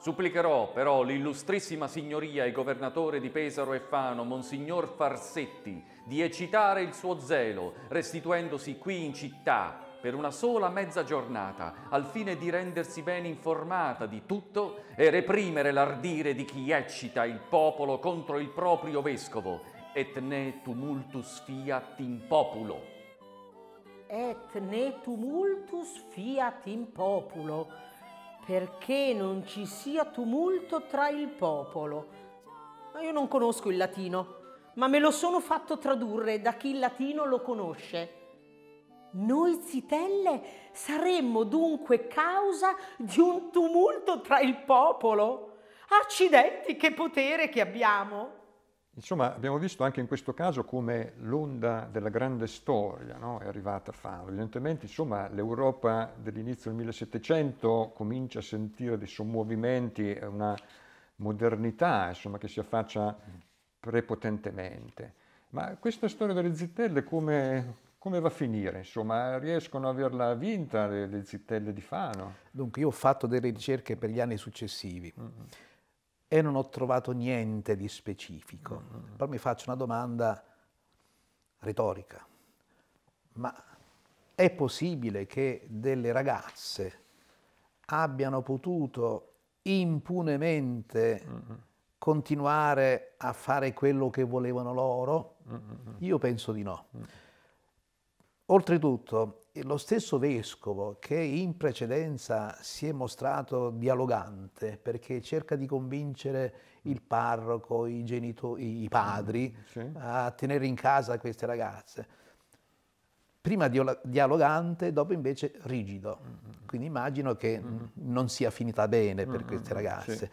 Supplicherò però l'illustrissima signoria e governatore di Pesaro e Fano, Monsignor Farsetti, di eccitare il suo zelo, restituendosi qui in città per una sola mezza giornata, al fine di rendersi ben informata di tutto e reprimere l'ardire di chi eccita il popolo contro il proprio vescovo, et ne tumultus fiat in populo. Et ne tumultus fiat in populo, perché non ci sia tumulto tra il popolo. Ma io non conosco il latino, ma me lo sono fatto tradurre da chi il latino lo conosce. Noi zitelle saremmo dunque causa di un tumulto tra il popolo. Accidenti, che potere che abbiamo! Insomma, abbiamo visto anche in questo caso come l'onda della grande storia no, è arrivata a farlo. Evidentemente, insomma, l'Europa dell'inizio del 1700 comincia a sentire dei sommovimenti, una modernità insomma, che si affaccia prepotentemente. Ma questa storia delle zitelle come come va a finire? Insomma, riescono a averla vinta le, le zittelle di Fano? Dunque, io ho fatto delle ricerche per gli anni successivi mm -hmm. e non ho trovato niente di specifico. Mm -hmm. Poi mi faccio una domanda retorica. Ma è possibile che delle ragazze abbiano potuto impunemente mm -hmm. continuare a fare quello che volevano loro? Mm-hmm. Io penso di no. Mm-hmm. Oltretutto, lo stesso vescovo che in precedenza si è mostrato dialogante perché cerca di convincere il parroco, i, genitori, i padri mm, sì. a tenere in casa queste ragazze, prima dialogante, dopo invece rigido. Mm, mm, Quindi immagino che non sia finita bene per queste ragazze. Sì.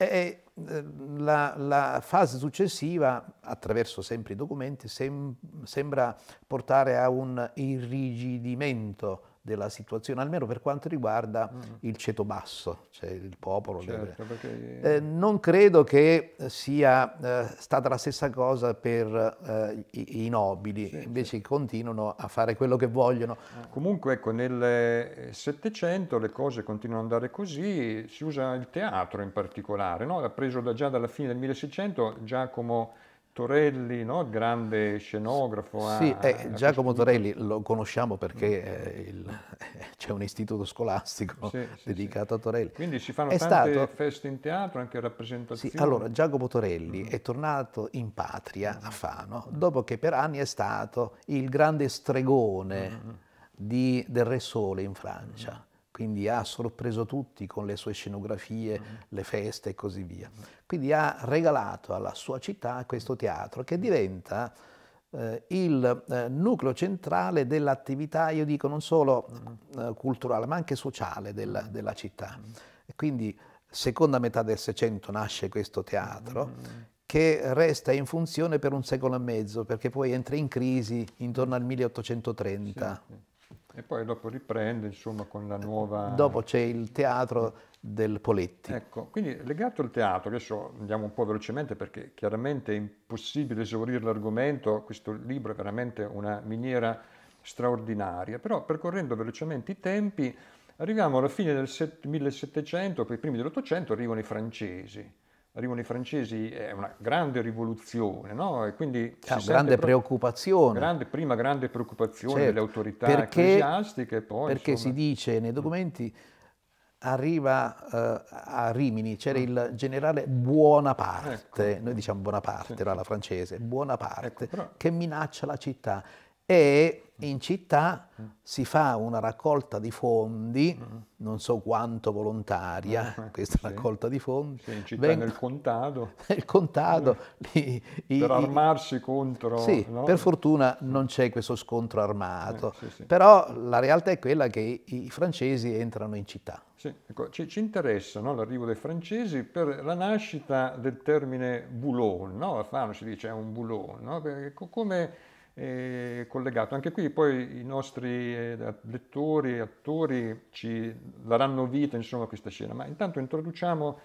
E ehm, la, la, fase successiva, attraverso sempre i documenti, sem, sembra portare a un irrigidimento della situazione, almeno per quanto riguarda mm. il ceto basso, cioè il popolo. Certo, perché... eh, non credo che eh, sia eh, stata la stessa cosa per eh, i, i, nobili, sì, invece sì. continuano a fare quello che vogliono. Eh. Comunque ecco, nel Settecento le cose continuano ad andare così, si usa il teatro in particolare, no? L'ha preso da, già dalla fine del 1600 Giacomo Torelli, no? grande scenografo. Sì, a, eh, eh Giacomo Torelli lo conosciamo perché mm. eh, il, c'è un istituto scolastico sì, dedicato sì, a Torelli. Quindi si fanno è tante stato... feste in teatro, anche rappresentazioni. Sì, allora Giacomo Torelli mm. è tornato in patria a mm. Fano dopo che per anni è stato il grande stregone mm. mm di, del Re Sole in Francia quindi ha sorpreso tutti con le sue scenografie, mm-hmm. le feste e così via. Quindi ha regalato alla sua città questo teatro che diventa eh, il eh, nucleo centrale dell'attività, io dico non solo mm-hmm. eh, culturale, ma anche sociale della, mm-hmm. della città. Mm-hmm. E quindi seconda metà del Seicento nasce questo teatro mm-hmm. che resta in funzione per un secolo e mezzo, perché poi entra in crisi intorno al 1830. Sì, sì. E poi dopo riprende insomma con la nuova... Dopo c'è il teatro del Poletti. Ecco, quindi legato al teatro, adesso andiamo un po' velocemente perché chiaramente è impossibile esaurire l'argomento, questo libro è veramente una miniera straordinaria, però percorrendo velocemente i tempi arriviamo alla fine del 1700, poi i primi dell'Ottocento arrivano i francesi arrivano i francesi è una grande rivoluzione, no? E quindi c'è grande preoccupazione. Grande, prima grande preoccupazione certo, delle autorità perché, ecclesiastiche, poi, Perché insomma... si dice nei documenti arriva uh, a Rimini, c'era mm. il generale Buonaparte, ecco. noi diciamo Buonaparte, sì. era la francese, Buonaparte, ecco, però... che minaccia la città e in città si fa una raccolta di fondi, mm-hmm. non so quanto volontaria, eh, questa sì. raccolta di fondi. Sì, in città vengono, nel contado. Nel contado. Li, mm. per i, armarsi contro... Sì, no? per fortuna non c'è questo scontro armato, eh, sì, però la realtà è quella che i francesi entrano in città. Sì, Ecco, ci, ci, interessa no, l'arrivo dei francesi per la nascita del termine boulon, no? a Fano si dice è un boulon, no? Perché come eh, collegato. Anche qui poi i nostri eh, lettori attori ci daranno vita insomma, a questa scena, ma intanto introduciamo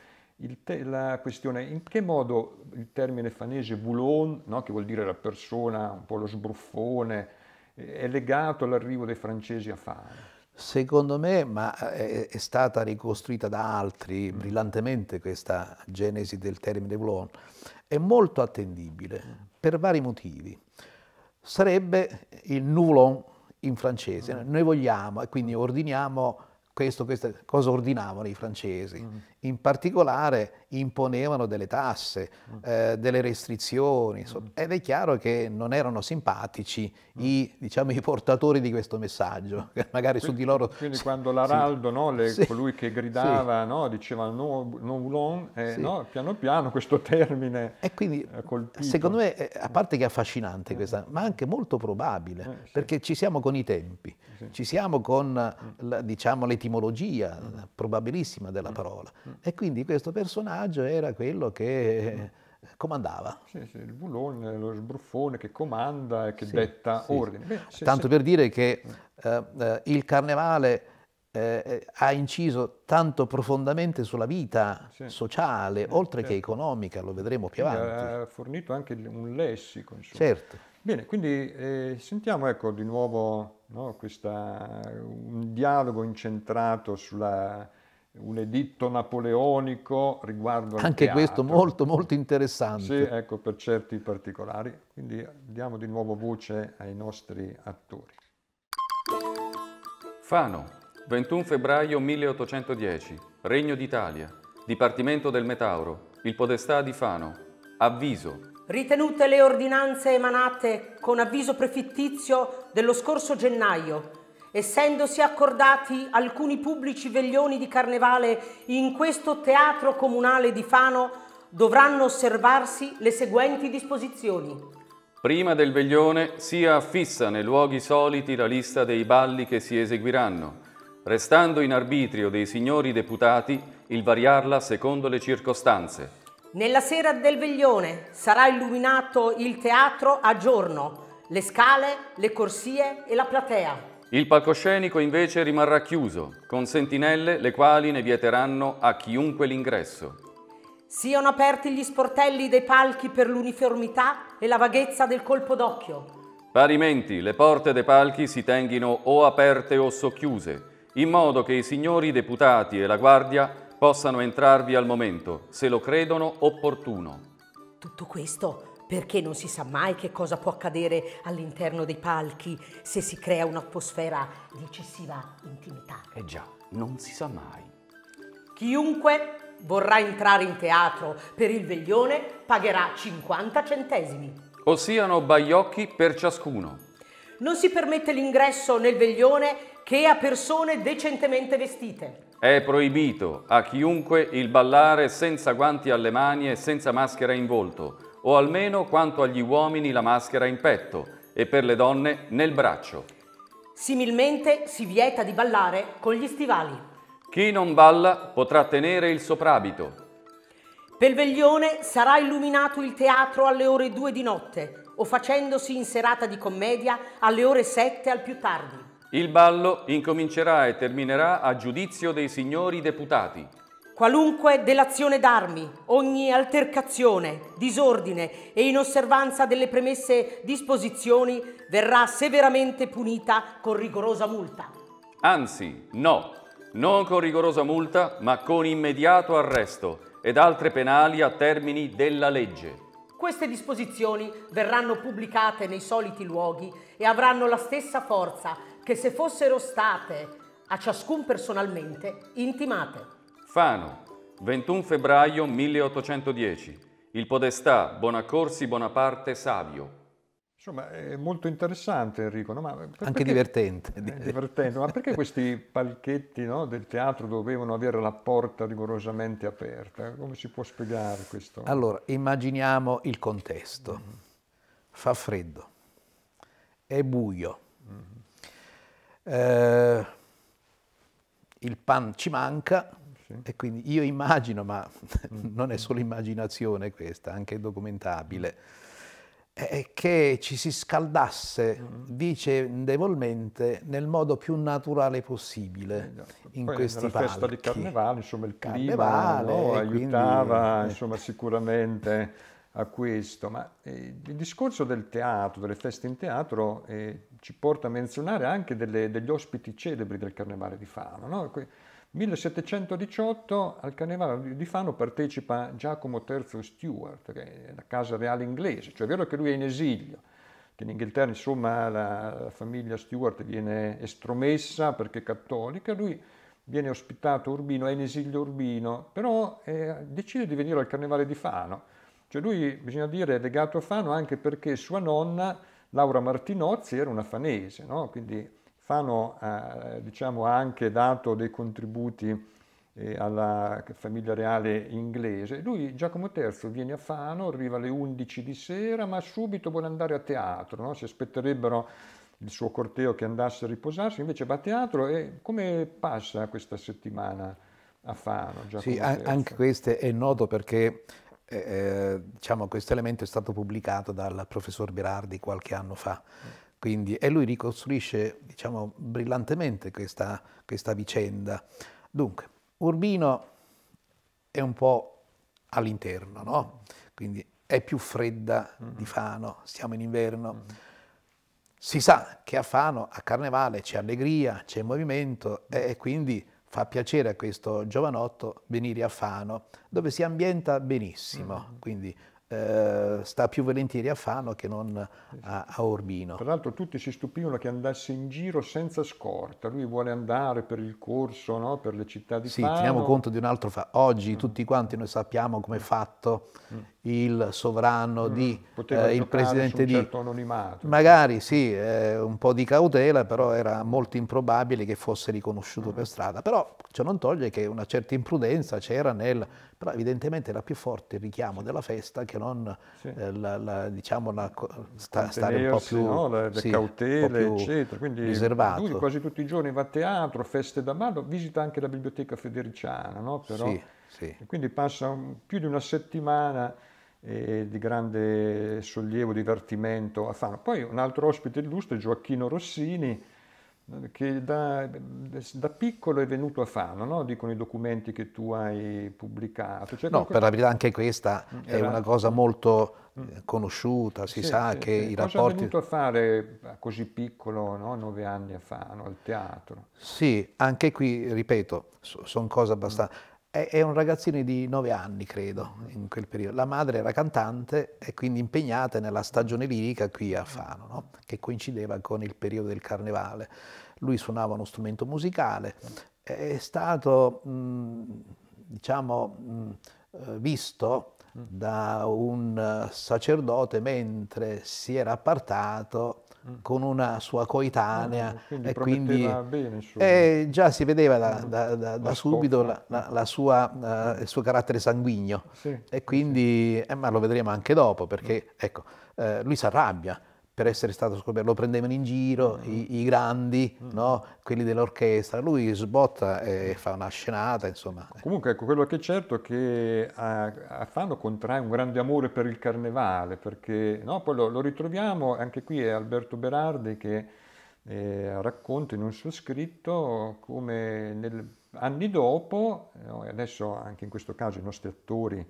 te- la questione in che modo il termine fanese boulon, no, che vuol dire la persona, un po' lo sbruffone, eh, è legato all'arrivo dei francesi a Fano. Secondo me, ma eh, è, è, stata ricostruita da altri mm. brillantemente questa genesi del termine Boulon, è molto attendibile mm. per vari motivi sarebbe il nulon in francese. Mm. Noi vogliamo e quindi ordiniamo questo, questo, cosa ordinavano i francesi? Mm. In particolare imponevano delle tasse, mm. eh, delle restrizioni mm. ed è chiaro che non erano simpatici mm. i, diciamo, i, portatori di questo messaggio, magari quindi, su di loro... Quindi quando l'Araldo, sì. no, le, sì. colui che gridava, sì. no, diceva no, no, non, eh, no, piano piano questo termine E quindi secondo me, eh, a parte che è affascinante eh. questa, ma anche molto probabile, eh, perché ci siamo con i tempi sì. ci siamo con la, diciamo, l'etimologia probabilissima della mm. parola. Mm. E quindi questo personaggio era quello che mm. comandava. Sì, sì, il bullone, lo sbruffone che comanda e che sì, detta ordine. Beh, Tanto per dire che eh, eh, il carnevale... Eh, eh, ha inciso tanto profondamente sulla vita sì. sociale, sì, eh, oltre certo. che economica, lo vedremo più avanti. Ha fornito anche un lessico. Insomma. Certo. Bene, quindi eh, sentiamo ecco, di nuovo no? Questa, un dialogo incentrato sulla, un editto napoleonico riguardo al Anche teatro. questo molto molto interessante. Sì, ecco, per certi particolari. Quindi diamo di nuovo voce ai nostri attori. Fano, 21 febbraio 1810, Regno d'Italia, Dipartimento del Metauro, il Podestà di Fano, avviso, Ritenute le ordinanze emanate con avviso prefittizio dello scorso gennaio, essendosi accordati alcuni pubblici veglioni di carnevale in questo teatro comunale di Fano, dovranno osservarsi le seguenti disposizioni. Prima del veglione sia affissa nei luoghi soliti la lista dei balli che si eseguiranno, restando in arbitrio dei signori deputati il variarla secondo le circostanze nella sera del veglione sarà illuminato il teatro a giorno, le scale, le corsie e la platea. Il palcoscenico invece rimarrà chiuso, con sentinelle le quali ne vieteranno a chiunque l'ingresso. Siano aperti gli sportelli dei palchi per l'uniformità e la vaghezza del colpo d'occhio. Parimenti, le porte dei palchi si tenghino o aperte o socchiuse, in modo che i signori deputati e la guardia possano entrarvi al momento, se lo credono opportuno. Tutto questo perché non si sa mai che cosa può accadere all'interno dei palchi se si crea un'atmosfera di eccessiva intimità. Eh già, non si sa mai. Chiunque vorrà entrare in teatro per il veglione pagherà 50 centesimi. Ossiano baiocchi per ciascuno. Non si permette l'ingresso nel veglione che a persone decentemente vestite. È proibito a chiunque il ballare senza guanti alle mani e senza maschera in volto, o almeno quanto agli uomini la maschera in petto e per le donne nel braccio. Similmente si vieta di ballare con gli stivali. Chi non balla potrà tenere il soprabito. Per veglione sarà illuminato il teatro alle ore 2 di notte o facendosi in serata di commedia alle ore 7 al più tardi. Il ballo incomincerà e terminerà a giudizio dei signori deputati. Qualunque delazione d'armi, ogni altercazione, disordine e inosservanza delle premesse disposizioni verrà severamente punita con rigorosa multa. Anzi, no, non con rigorosa multa, ma con immediato arresto ed altre penali a termini della legge. Queste disposizioni verranno pubblicate nei soliti luoghi e avranno la stessa forza che se fossero state a ciascun personalmente intimate. Fano, 21 febbraio 1810. Il podestà Bonacorsi, Bonaparte Savio. Insomma, è molto interessante Enrico, no? ma perché... anche divertente. Eh, divertente. ma perché questi palchetti no, del teatro dovevano avere la porta rigorosamente aperta? Come si può spiegare questo? Allora, immaginiamo il contesto. Fa freddo, è buio, eh, il pan ci manca sì. e quindi io immagino, ma non è solo immaginazione questa, anche documentabile, è eh, eh, che ci si scaldasse mm. vicendevolmente nel modo più naturale possibile eh, esatto. in Poi questi palchi. festa di carnevale, insomma, il clima no? aiutava, quindi... insomma, sicuramente a questo, ma eh, il discorso del teatro, delle feste in teatro, eh, ci porta a menzionare anche delle, degli ospiti celebri del Carnevale di Fano. No? 1718 al Carnevale di Fano partecipa Giacomo III Stuart, che è la casa reale inglese, cioè è vero che lui è in esilio, che in Inghilterra insomma la, la famiglia Stuart viene estromessa perché è cattolica, lui viene ospitato urbino, è in esilio urbino, però eh, decide di venire al Carnevale di Fano cioè lui, bisogna dire, è legato a Fano anche perché sua nonna, Laura Martinozzi, era una fanese, no? quindi Fano eh, diciamo, ha anche dato dei contributi eh, alla famiglia reale inglese. Lui, Giacomo III, viene a Fano, arriva alle 11 di sera, ma subito vuole andare a teatro, no? si aspetterebbero il suo corteo che andasse a riposarsi, invece va a teatro e come passa questa settimana a Fano? Giacomo sì, anche questo è noto perché eh, diciamo, questo elemento è stato pubblicato dal professor Birardi qualche anno fa. Quindi, e lui ricostruisce diciamo, brillantemente questa, questa vicenda. Dunque, Urbino è un po' all'interno, no? quindi è più fredda mm-hmm. di Fano, siamo in inverno. Mm-hmm. Si sa che a Fano, a Carnevale, c'è allegria, c'è movimento e quindi fa piacere a questo giovanotto venire a Fano, dove si ambienta benissimo, mm. quindi eh, sta più volentieri a Fano che non a, a Urbino. Tra l'altro tutti si stupivano che andasse in giro senza scorta, lui vuole andare per il corso, no? per le città di sì, Fano. Sì, teniamo conto di un altro fatto, oggi mm. tutti quanti noi sappiamo come è mm. fatto mm. il sovrano mm. di, eh, il presidente di... Certo anonimato. Magari sì, eh, un po' di cautela, però era molto improbabile che fosse riconosciuto mm. per strada, però ciò non toglie che una certa imprudenza c'era nel però evidentemente era più forte il richiamo della festa che non sì. eh, la, la, diciamo una, sta, stare un po' più... No? Le, le sì, cautele, eccetera. Quindi riservato. lui quasi tutti i giorni va a teatro, feste da ballo, visita anche la biblioteca federiciana, no? Però, sì, sì. Quindi passa un, più di una settimana eh, di grande sollievo, divertimento a Fano. Poi un altro ospite illustre, Gioacchino Rossini, che da, da, piccolo è venuto a Fano, no? dicono i documenti che tu hai pubblicato. Cioè, no, qualcosa... per la verità anche questa mm, è una cosa molto mm. eh, conosciuta, si sì, sa sì, che sì. i rapporti... Cosa è venuto a fare eh, così piccolo, no? nove anni a Fano, al teatro? Sì, anche qui, ripeto, sono cose abbastanza... Mm. È, è un ragazzino di nove anni, credo, in quel periodo. La madre era cantante e quindi impegnata nella stagione lirica qui a Fano, no? che coincideva con il periodo del carnevale lui suonava uno strumento musicale, è stato mh, diciamo, mh, eh, visto mm. da un sacerdote mentre si era appartato mm. con una sua coetanea ah, quindi e quindi bene, eh, già si vedeva da, da, mm. da, da subito la, la, la sua, uh, il suo carattere sanguigno sì, e quindi sì. eh, ma lo vedremo anche dopo perché ecco, eh, lui si arrabbia per essere stato scoperto, lo prendevano in giro, mm. i, i, grandi, mm. no? quelli dell'orchestra, lui sbotta e fa una scenata, insomma. Comunque ecco, quello che è certo è che a, a Fano contrae un grande amore per il carnevale, perché no? poi lo, lo, ritroviamo, anche qui è Alberto Berardi che eh, racconta in un suo scritto come nel, anni dopo, eh, adesso anche in questo caso i nostri attori,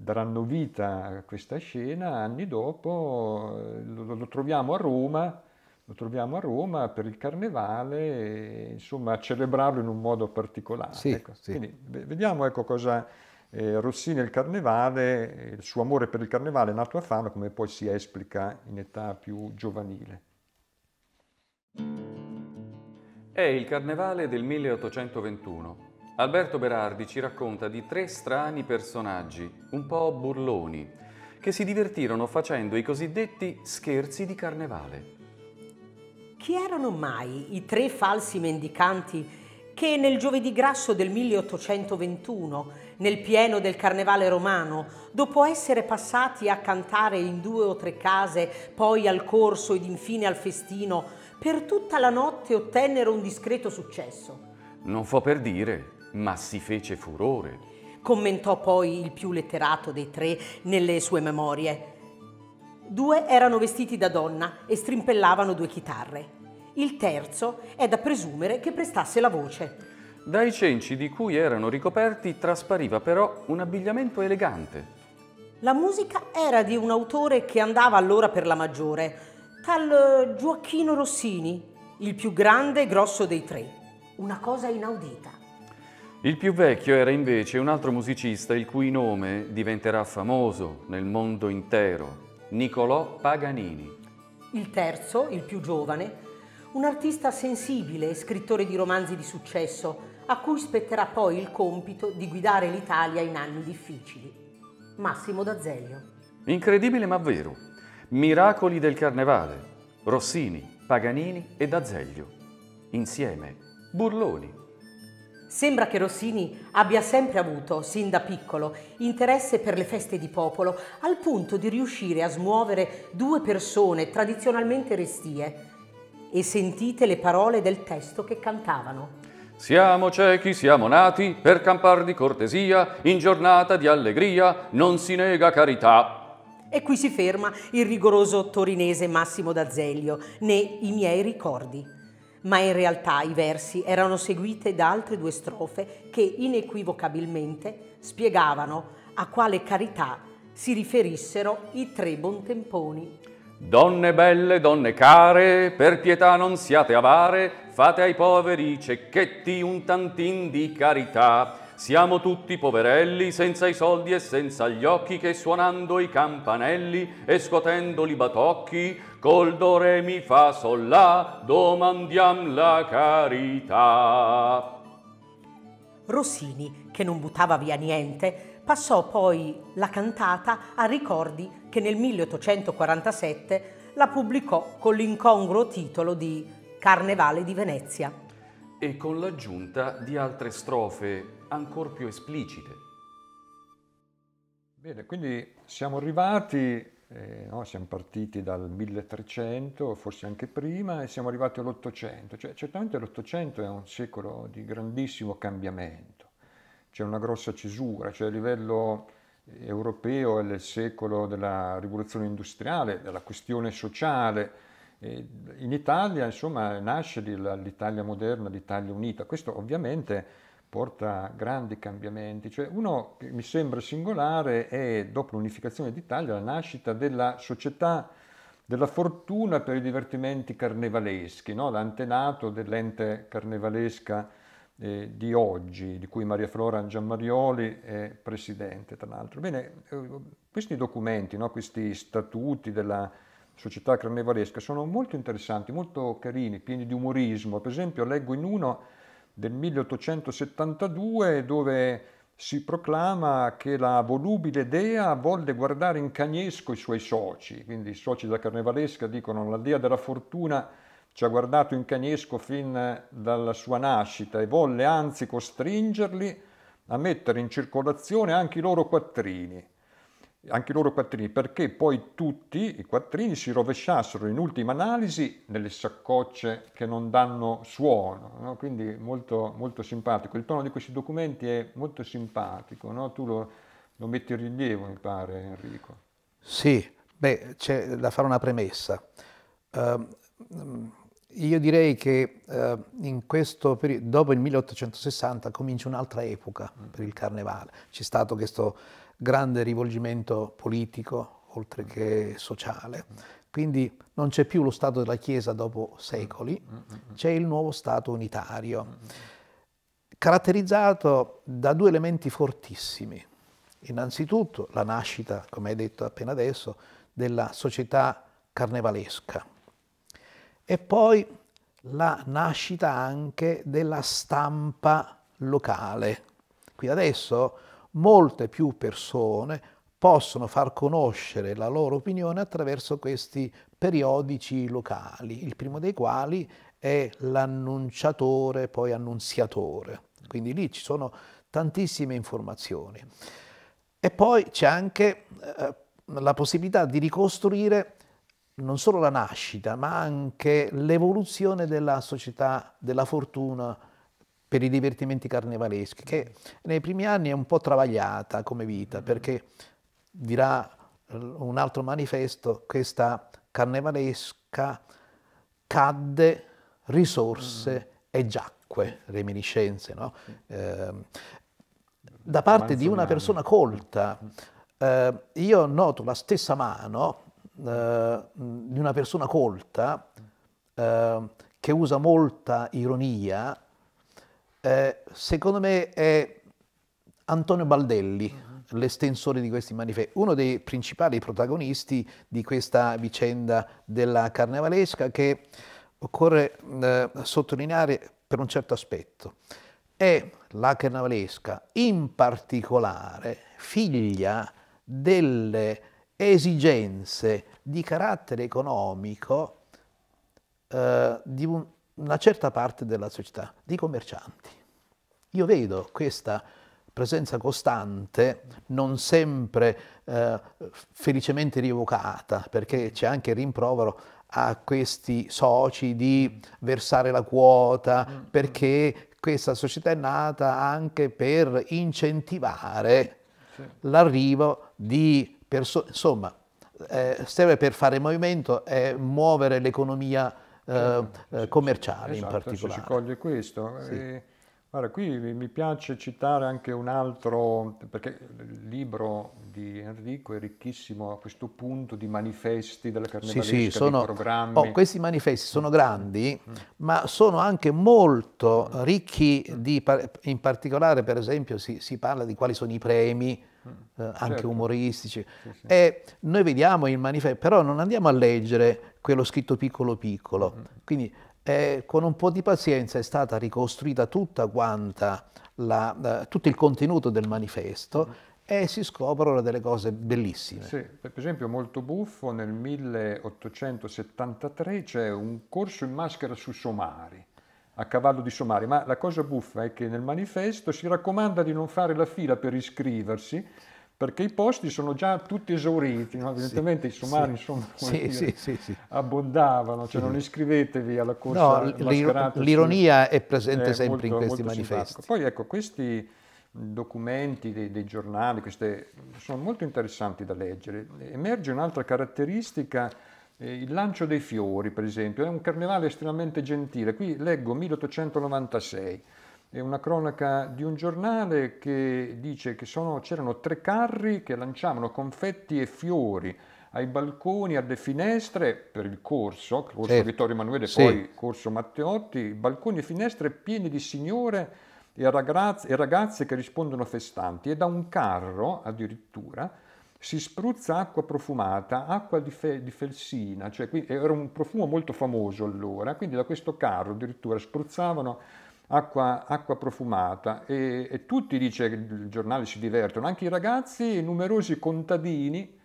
daranno vita a questa scena anni dopo, eh, lo, lo, troviamo a Roma, lo troviamo a Roma per il carnevale, e, insomma a celebrarlo in un modo particolare. Sì, ecco. sì. Quindi vediamo ecco, cosa eh, Rossini e il carnevale, eh, il suo amore per il carnevale nato a Fano, come poi si esplica in età più giovanile. È il carnevale del 1821 Alberto Berardi ci racconta di tre strani personaggi, un po' burloni, che si divertirono facendo i cosiddetti scherzi di carnevale. Chi erano mai i tre falsi mendicanti che nel giovedì grasso del 1821, nel pieno del carnevale romano, dopo essere passati a cantare in due o tre case, poi al corso ed infine al festino, per tutta la notte ottennero un discreto successo? Non fo per dire, ma si fece furore. Commentò poi il più letterato dei tre nelle sue memorie. Due erano vestiti da donna e strimpellavano due chitarre. Il terzo è da presumere che prestasse la voce. Dai cenci di cui erano ricoperti traspariva però un abbigliamento elegante. La musica era di un autore che andava allora per la maggiore, tal Gioacchino Rossini, il più grande e grosso dei tre. Una cosa inaudita. Il più vecchio era invece un altro musicista il cui nome diventerà famoso nel mondo intero, Niccolò Paganini. Il terzo, il più giovane, un artista sensibile e scrittore di romanzi di successo, a cui spetterà poi il compito di guidare l'Italia in anni difficili. Massimo D'Azeglio. Incredibile ma vero. Miracoli del Carnevale. Rossini, Paganini e D'Azeglio. Insieme, burloni. Sembra che Rossini abbia sempre avuto, sin da piccolo, interesse per le feste di popolo, al punto di riuscire a smuovere due persone tradizionalmente restie. E sentite le parole del testo che cantavano. Siamo ciechi, siamo nati, per campar di cortesia, in giornata di allegria, non si nega carità. E qui si ferma il rigoroso torinese Massimo D'Azeglio, né i miei ricordi ma in realtà i versi erano seguiti da altre due strofe che inequivocabilmente spiegavano a quale carità si riferissero i tre buontemponi. Donne belle, donne care, per pietà non siate avare, fate ai poveri cecchetti un tantin di carità. Siamo tutti poverelli, senza i soldi e senza gli occhi, che suonando i campanelli e scotendo li batocchi, col do re mi fa sol la domandiam la carità. Rossini, che non buttava via niente, passò poi la cantata a Ricordi che nel 1847 la pubblicò con l'incongruo titolo di Carnevale di Venezia. E con l'aggiunta di altre strofe ancora più esplicite. Bene, quindi siamo arrivati eh, no? Siamo partiti dal 1300, forse anche prima, e siamo arrivati all'Ottocento. Cioè, certamente l'Ottocento è un secolo di grandissimo cambiamento, c'è una grossa cesura, cioè a livello europeo è il secolo della rivoluzione industriale, della questione sociale. in Italia, insomma, nasce l'Italia moderna, l'Italia unita. Questo ovviamente porta grandi cambiamenti. Cioè, uno che mi sembra singolare è, dopo l'unificazione d'Italia, la nascita della società della fortuna per i divertimenti carnevaleschi, no? l'antenato dell'ente carnevalesca eh, di oggi, di cui Maria Flora Giammarioli è presidente, tra l'altro. Bene, eh, questi documenti, no? questi statuti della società carnevalesca sono molto interessanti, molto carini, pieni di umorismo. Per esempio leggo in uno del 1872 dove si proclama che la volubile dea volle guardare in cagnesco i suoi soci, quindi i soci della carnevalesca dicono la dea della fortuna ci ha guardato in cagnesco fin dalla sua nascita e volle anzi costringerli a mettere in circolazione anche i loro quattrini anche i loro quattrini, perché poi tutti i quattrini si rovesciassero in ultima analisi nelle saccocce che non danno suono, no? quindi molto, molto simpatico. Il tono di questi documenti è molto simpatico, no? tu lo, lo, metti in rilievo, mi pare Enrico. Sì, beh, c'è da fare una premessa. Uh, io direi che uh, in questo periodo, dopo il 1860, comincia un'altra epoca per il carnevale. C'è stato questo grande rivolgimento politico, oltre che sociale. Quindi non c'è più lo Stato della Chiesa dopo secoli, c'è il nuovo Stato unitario, caratterizzato da due elementi fortissimi. Innanzitutto la nascita, come hai detto appena adesso, della società carnevalesca e poi la nascita anche della stampa locale. Qui adesso molte più persone possono far conoscere la loro opinione attraverso questi periodici locali, il primo dei quali è l'annunciatore, poi annunziatore. Quindi lì ci sono tantissime informazioni. E poi c'è anche eh, la possibilità di ricostruire non solo la nascita, ma anche l'evoluzione della società, della fortuna per i divertimenti carnevaleschi, che nei primi anni è un po' travagliata come vita, mm. perché dirà un altro manifesto, questa carnevalesca cadde risorse mm. e giacque, reminiscenze, no? eh, da parte di una persona colta. Eh, io noto la stessa mano eh, di una persona colta eh, che usa molta ironia eh, secondo me è Antonio Baldelli, uh-huh. l'estensore di questi manifesti, uno dei principali protagonisti di questa vicenda della carnevalesca che occorre eh, sottolineare per un certo aspetto. È la carnevalesca in particolare figlia delle esigenze di carattere economico eh, di un, una certa parte della società, di commercianti. Io vedo questa presenza costante, non sempre eh, felicemente rievocata, perché c'è anche il rimprovero a questi soci di versare la quota, mm, mm. perché questa società è nata anche per incentivare l'arrivo di persone, insomma, eh, serve per fare movimento e muovere l'economia certo. eh, sì, eh, sì, commerciale sì, in esatto, particolare. Si coglie questo. E eh, Guarda, qui mi piace citare anche un altro, perché il libro di Enrico è ricchissimo a questo punto di manifesti della carnevalesca, sì, sì, sono, programmi. Oh, questi manifesti sono mm. grandi, mm. ma sono anche molto mm. ricchi mm. di, in particolare per esempio si, si parla di quali sono i premi, eh, anche certo. umoristici, sì, e noi vediamo il manifesto, però non andiamo a leggere quello scritto piccolo piccolo, mm. quindi eh, con un po' di pazienza è stata ricostruita tutta quanta la, eh, tutto il contenuto del manifesto e si scoprono delle cose bellissime. Sì, per esempio molto buffo, nel 1873 c'è un corso in maschera su somari a cavallo di somari, ma la cosa buffa è che nel manifesto si raccomanda di non fare la fila per iscriversi perché i posti sono già tutti esauriti, no? evidentemente sì, i somari sì, insomma, sì, dire, abbondavano, cioè non iscrivetevi alla corsa no, L'ironia è presente è sempre molto, in questi manifesti. Simpatico. Poi ecco, questi documenti dei, dei giornali queste, sono molto interessanti da leggere, emerge un'altra caratteristica eh, il lancio dei fiori, per esempio, è un carnevale estremamente gentile. Qui leggo 1896. È una cronaca di un giornale che dice che c'erano tre carri che lanciavano confetti e fiori ai balconi, alle finestre per il corso, corso certo. Vittorio Emanuele, sì. poi corso Matteotti, balconi e finestre pieni di signore e ragazze, e ragazze che rispondono festanti e da un carro addirittura si spruzza acqua profumata, acqua di, fe, di felsina, cioè, era un profumo molto famoso allora, quindi da questo carro addirittura spruzzavano acqua, acqua profumata e, e tutti, dice che il giornale, si divertono, anche i ragazzi e numerosi contadini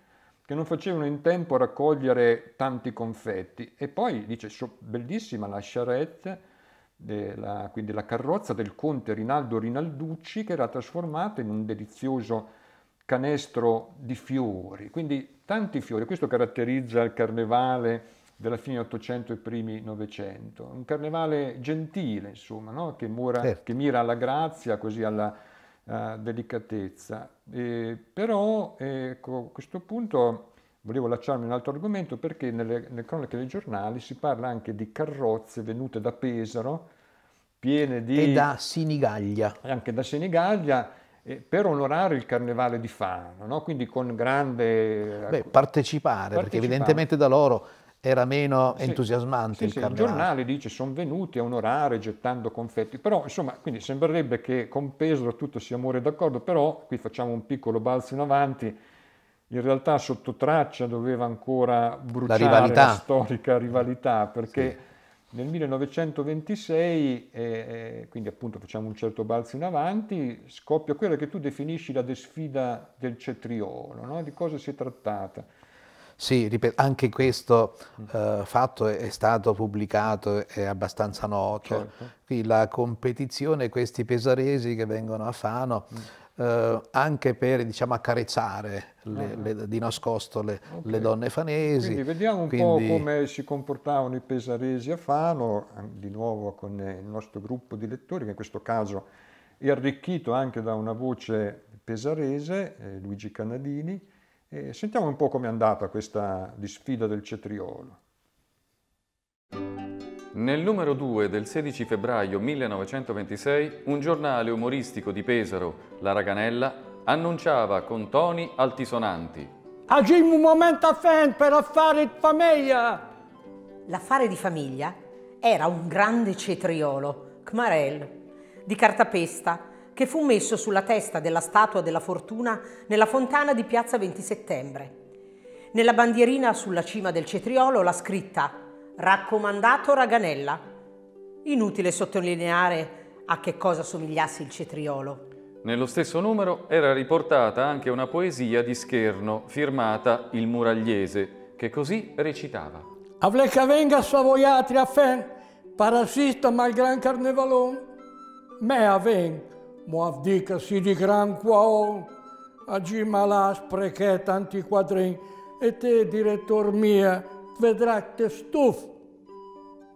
che non facevano in tempo a raccogliere tanti confetti. E poi dice, bellissima la charrette, della, eh, quindi la carrozza del conte Rinaldo Rinalducci che era trasformata in un delizioso canestro di fiori, quindi tanti fiori, questo caratterizza il carnevale della fine dell'Ottocento e primi Novecento. Un carnevale gentile, insomma, no? che, mura, certo. che, mira alla grazia, così alla uh, delicatezza. E, però, ecco, a questo punto volevo lasciarmi un altro argomento perché nelle, nelle cronache dei giornali si parla anche di carrozze venute da Pesaro, piene di... E da Sinigaglia. Anche da Sinigaglia, per onorare il carnevale di Fano, no? quindi con grande... Beh, partecipare, ecco, partecipare, perché evidentemente da loro era meno sì, entusiasmante sì, il sì, Il giornale dice sono venuti a onorare gettando confetti, però insomma, quindi sembrerebbe che con Pesaro tutto sia amore d'accordo, però qui facciamo un piccolo balzo in avanti, in realtà sotto traccia doveva ancora bruciare la, la storica rivalità, perché sì. nel 1926, eh, eh, quindi appunto facciamo un certo balzo in avanti, scoppia quella che tu definisci la desfida del cetriolo, no? di cosa si è trattata sì, ripeto, anche questo mm. eh, fatto è, stato pubblicato, è abbastanza noto. Certo. Qui la competizione, questi pesaresi che vengono a Fano, mm. eh, anche per diciamo, accarezzare le, ah. le, di nascosto le, okay. le, donne fanesi. Quindi vediamo un Quindi... po' come si comportavano i pesaresi a Fano, di nuovo con il nostro gruppo di lettori, che in questo caso è arricchito anche da una voce pesarese, eh, Luigi Canadini, e sentiamo un po' com'è andata questa disfida del cetriolo. Nel numero 2 del 16 febbraio 1926, un giornale umoristico di Pesaro, La Raganella, annunciava con toni altisonanti. Agimmo un momento a fan per affare di famiglia! L'affare di famiglia era un grande cetriolo, Kmarel, di cartapesta, che fu messo sulla testa della statua della fortuna nella fontana di piazza 20 settembre. Nella bandierina sulla cima del cetriolo la scritta Raccomandato Raganella. Inutile sottolineare a che cosa somigliasse il cetriolo. Nello stesso numero era riportata anche una poesia di Scherno firmata Il Muragliese, che così recitava. Avle che venga savoiatri a fen, parasisto mal gran carnevalon, me aven, mo Moavdicasi di gran quo, agimalas tanti antiquadrin, e te, direttor mia, vedrai te stuf,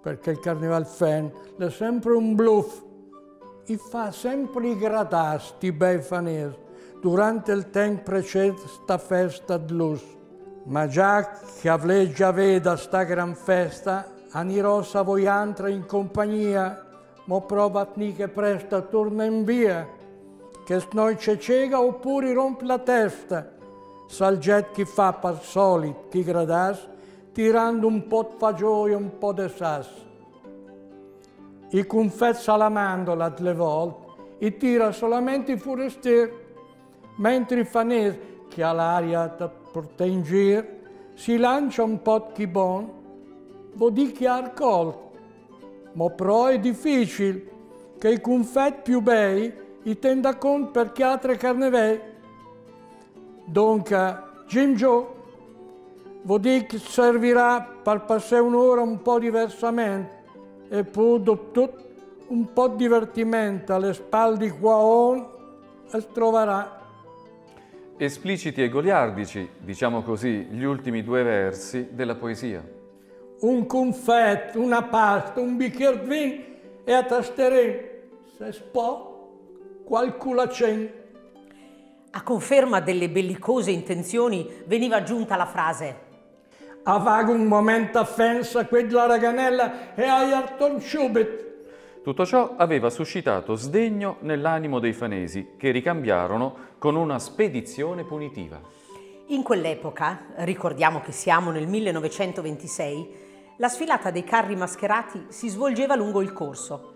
perché il Carnival Fan è sempre un bluff, e fa sempre i gratasti bei fanes, durante il tempo precedente sta festa d'lus. Ma già che avleggia veda sta gran festa, anirò savoiantra in compagnia ma prova a che presto, torna in via, che se noi c'è cieca oppure rompe la testa. Salget chi fa per solito, chi gradas, tirando un po' di fagioli e un po' di sasso. I confessa la mandola delle volte e tira solamente i forestieri, mentre i fanesi, che ha l'aria da portare in giro, si lancia un po' di chibon, vuol dire che ha raccolto ma però è difficile, che i confetti più bei i tenda conto per chi altre carne vei. Dunque, Jim Joe, vuol dire che servirà per passare un'ora un po' diversamente e poi dopo tutto un po' divertimento alle spalle di qua on e troverà. Espliciti e goliardici, diciamo così, gli ultimi due versi della poesia un confetto, una pasta, un bicchiere di vino e a tastere, se spò, qualculacen. A conferma delle bellicose intenzioni veniva aggiunta la frase Avago un momento affensa quella raganella e ai Arton Schubert. Tutto ciò aveva suscitato sdegno nell'animo dei fanesi, che ricambiarono con una spedizione punitiva. In quell'epoca, ricordiamo che siamo nel 1926, la sfilata dei carri mascherati si svolgeva lungo il corso.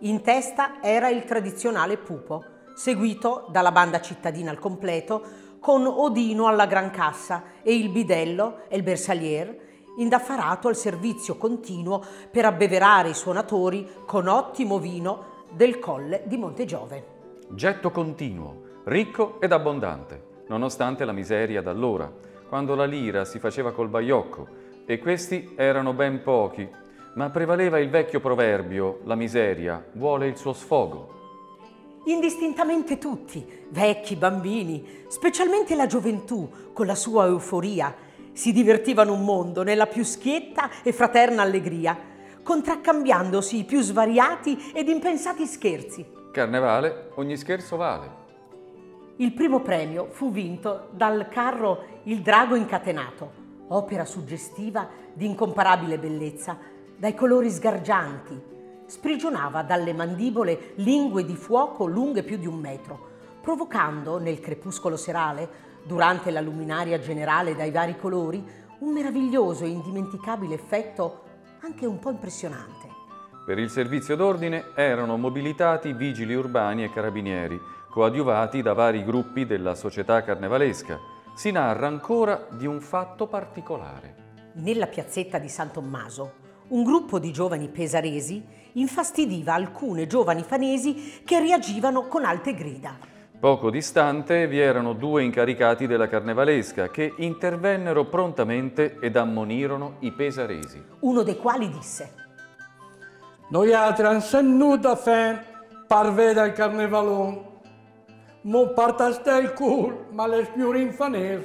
In testa era il tradizionale pupo, seguito dalla banda cittadina al completo, con Odino alla gran cassa e il bidello e il bersagliere indaffarato al servizio continuo per abbeverare i suonatori con ottimo vino del colle di Montegiove. Getto continuo, ricco ed abbondante, nonostante la miseria d'allora, quando la lira si faceva col baiocco e questi erano ben pochi, ma prevaleva il vecchio proverbio, la miseria vuole il suo sfogo. Indistintamente tutti, vecchi, bambini, specialmente la gioventù, con la sua euforia, si divertivano un mondo nella più schietta e fraterna allegria, contraccambiandosi i più svariati ed impensati scherzi. Carnevale, ogni scherzo vale. Il primo premio fu vinto dal carro Il Drago Incatenato, opera suggestiva di incomparabile bellezza, dai colori sgargianti. Sprigionava dalle mandibole lingue di fuoco lunghe più di un metro, provocando nel crepuscolo serale, durante la luminaria generale dai vari colori, un meraviglioso e indimenticabile effetto anche un po' impressionante. Per il servizio d'ordine erano mobilitati vigili urbani e carabinieri, coadiuvati da vari gruppi della società carnevalesca si narra ancora di un fatto particolare. Nella piazzetta di San Tommaso, un gruppo di giovani pesaresi infastidiva alcune giovani fanesi che reagivano con alte grida. Poco distante vi erano due incaricati della carnevalesca che intervennero prontamente ed ammonirono i pesaresi. Uno dei quali disse Noi altri, atran sennuta fe parveda il carnevalon Mon partastè il ma le spiurinfanes.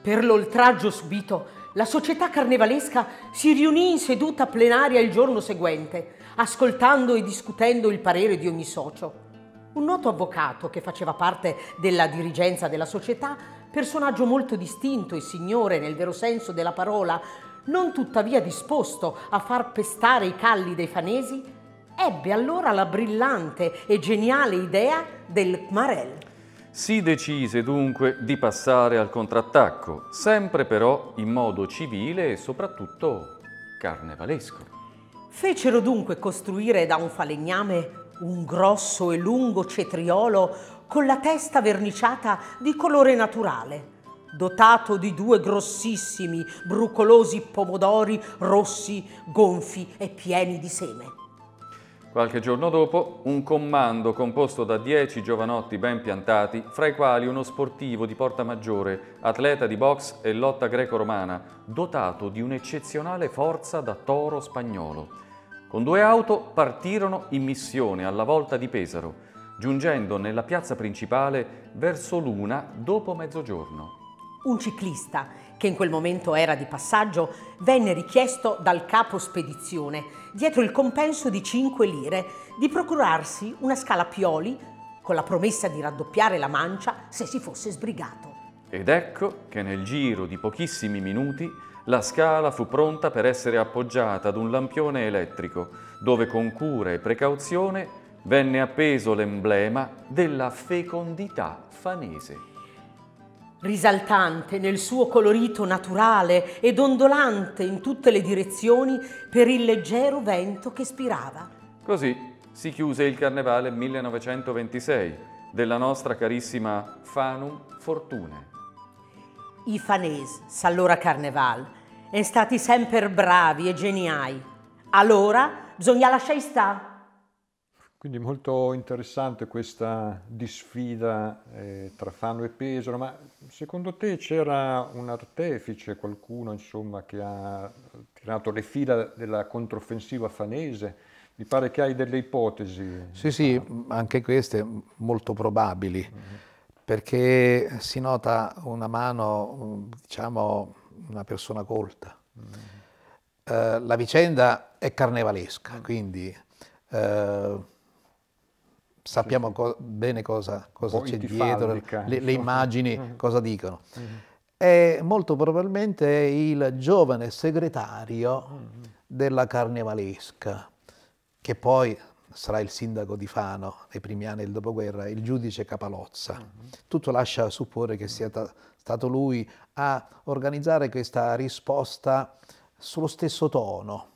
Per l'oltraggio subito, la società carnevalesca si riunì in seduta plenaria il giorno seguente, ascoltando e discutendo il parere di ogni socio. Un noto avvocato che faceva parte della dirigenza della società, personaggio molto distinto e signore nel vero senso della parola, non tuttavia disposto a far pestare i calli dei fanesi, ebbe allora la brillante e geniale idea del Marel. Si decise dunque di passare al contrattacco, sempre però in modo civile e soprattutto carnevalesco. Fecero dunque costruire da un falegname un grosso e lungo cetriolo con la testa verniciata di colore naturale, dotato di due grossissimi, brucolosi pomodori rossi, gonfi e pieni di seme. Qualche giorno dopo, un comando composto da dieci giovanotti ben piantati, fra i quali uno sportivo di Porta Maggiore, atleta di box e lotta greco-romana, dotato di un'eccezionale forza da toro spagnolo. Con due auto partirono in missione alla volta di Pesaro, giungendo nella piazza principale verso l'una dopo mezzogiorno. Un ciclista che in quel momento era di passaggio, venne richiesto dal capo spedizione, dietro il compenso di 5 lire, di procurarsi una scala Pioli con la promessa di raddoppiare la mancia se si fosse sbrigato. Ed ecco che nel giro di pochissimi minuti la scala fu pronta per essere appoggiata ad un lampione elettrico, dove con cura e precauzione venne appeso l'emblema della fecondità fanese risaltante nel suo colorito naturale e dondolante in tutte le direzioni per il leggero vento che spirava. Così si chiuse il Carnevale 1926 della nostra carissima Fanum Fortune. I fanes, s'allora Carneval, è stati sempre bravi e geniai. Allora bisogna lasciare stare quindi molto interessante questa disfida eh, tra Fano e Pesaro, ma secondo te c'era un artefice, qualcuno insomma, che ha tirato le fila della controffensiva fanese? Mi pare che hai delle ipotesi. Sì, sì, anche queste molto probabili, uh mhm. -huh. perché si nota una mano, diciamo, una persona colta. Uh -huh. uh, la vicenda è carnevalesca, mm. quindi eh, sappiamo co bene cosa, cosa oh, c'è dietro, le, cioè. le, immagini mm-hmm. cosa dicono. È mm-hmm. molto probabilmente il giovane segretario mm-hmm. della carnevalesca, che poi sarà il sindaco di Fano nei primi anni del dopoguerra, il giudice Capalozza. Tutto lascia supporre che sia stato lui a organizzare questa risposta sullo stesso tono.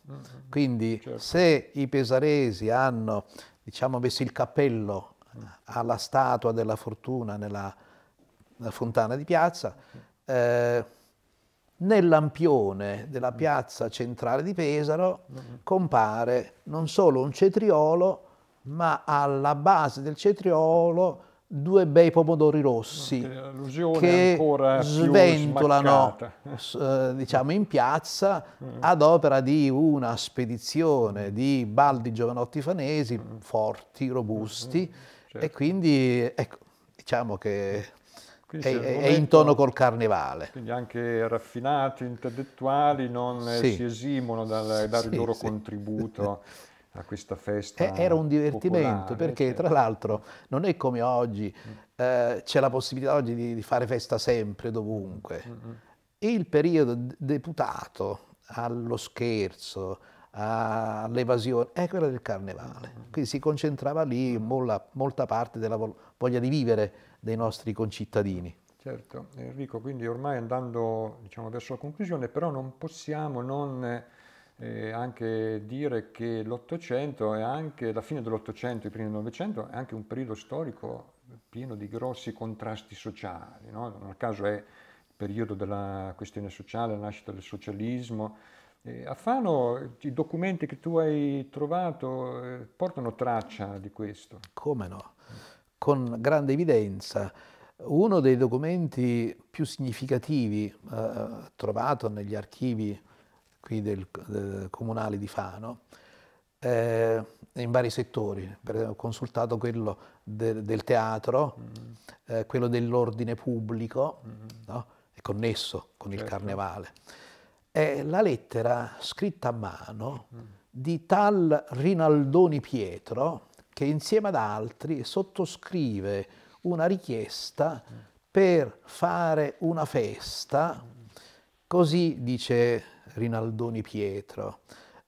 Quindi certo. se i pesaresi hanno diciamo, messo il cappello alla statua della fortuna nella, nella fontana di piazza. Eh, lampione della piazza centrale di Pesaro compare non solo un cetriolo, ma alla base del cetriolo due bei pomodori rossi che sventolano eh, diciamo in piazza mm. ad opera di una spedizione di baldi giovanotti fanesi mm. forti, robusti mm-hmm. certo. e quindi ecco, diciamo che è, momento, è in tono col carnevale. Quindi anche raffinati, intellettuali non sì. si esimono dal dare sì, il loro sì. contributo a questa festa. Eh, era un divertimento popolare, perché certo. tra l'altro non è come oggi, mm. eh, c'è la possibilità oggi di, di, fare festa sempre, dovunque. Mm-hmm. Il periodo deputato allo scherzo, all'evasione, è quello del carnevale. Quindi si concentrava lì molla, molta parte della voglia di vivere dei nostri concittadini. Certo, Enrico, quindi ormai andando diciamo, verso la conclusione, però non possiamo non eh, anche dire che l'Ottocento è anche la fine dell'Ottocento e i primi del Novecento è anche un periodo storico pieno di grossi contrasti sociali. No? a caso è il periodo della questione sociale, la nascita del socialismo. Eh, a Fano i documenti che tu hai trovato eh, portano traccia di questo. Come no? Con grande evidenza. Uno dei documenti più significativi eh, trovato negli archivi qui del, del comunale di Fano, eh, in vari settori, per esempio ho consultato quello de, del teatro, mm. eh, quello dell'ordine pubblico, mm. no? è connesso con certo. il carnevale. È la lettera scritta a mano mm. di tal Rinaldoni Pietro che insieme ad altri sottoscrive una richiesta mm. per fare una festa, mm. così dice Rinaldoni Pietro,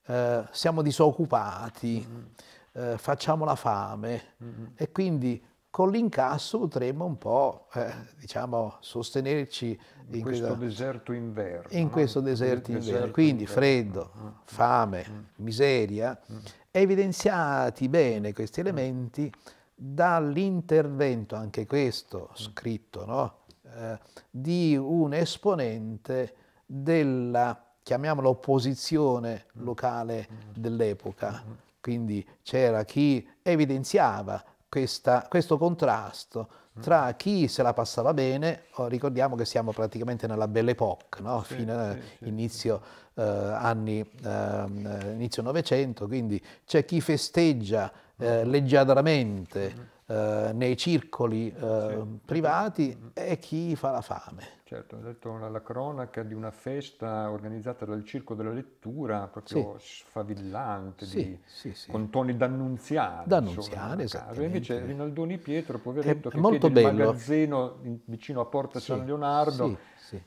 eh, siamo disoccupati, mm-hmm. eh, facciamo la fame mm-hmm. e quindi con l'incasso potremmo un po' eh, diciamo, sostenerci in, in questo quella... deserto inverno. In no? questo deserto, deserto inverno, quindi inverno. freddo, mm. fame, mm. miseria, mm. evidenziati bene questi elementi dall'intervento, anche questo scritto, no? eh, di un esponente della chiamiamola opposizione mm. locale mm. dell'epoca. Mm. Quindi c'era chi evidenziava questa, questo contrasto tra chi se la passava bene, oh, ricordiamo che siamo praticamente nella Belle Époque, no? fino eh, sì, inizio eh, anni, ehm, eh, inizio Novecento, quindi c'è chi festeggia eh, leggiadramente eh, nei circoli eh, sì. privati mm. e chi fa la fame. Certo, ho detto la cronaca di una festa organizzata dal Circo della Lettura, proprio sì. sfavillante, sì, di, con toni d'annunziare. D'annunziare, esatto. Invece Rinaldoni Pietro, poveretto, è che molto bello. il magazzino vicino a Porta San Leonardo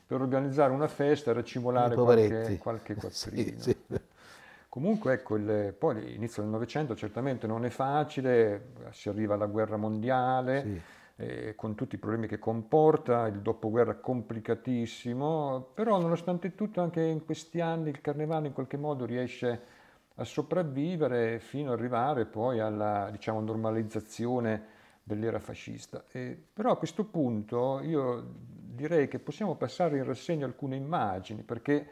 per organizzare una festa e racimolare qualche, qualche quattrino. Comunque, ecco, il, poi l'inizio del Novecento certamente non è facile, si arriva alla guerra mondiale, sì. eh, con tutti i problemi che comporta, il dopoguerra complicatissimo, però nonostante tutto anche in questi anni il carnevale in qualche modo riesce a sopravvivere fino ad arrivare poi alla diciamo, normalizzazione dell'era fascista. Eh, però a questo punto io direi che possiamo passare in rassegna alcune immagini, perché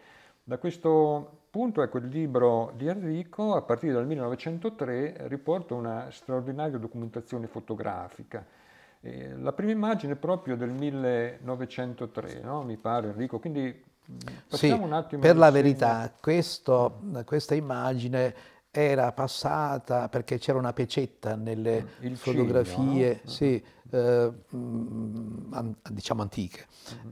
da questo Punto è quel libro di Enrico, a partire dal 1903, riporta una straordinaria documentazione fotografica. Eh, la prima immagine è proprio del 1903, no? mi pare Enrico, quindi mm, facciamo sì, un attimo... Per la segno. verità, questo, questa immagine era passata perché c'era una pecetta nelle mm, Il fotografie, cigno, mm-hmm. no? sì, eh, mm, diciamo antiche.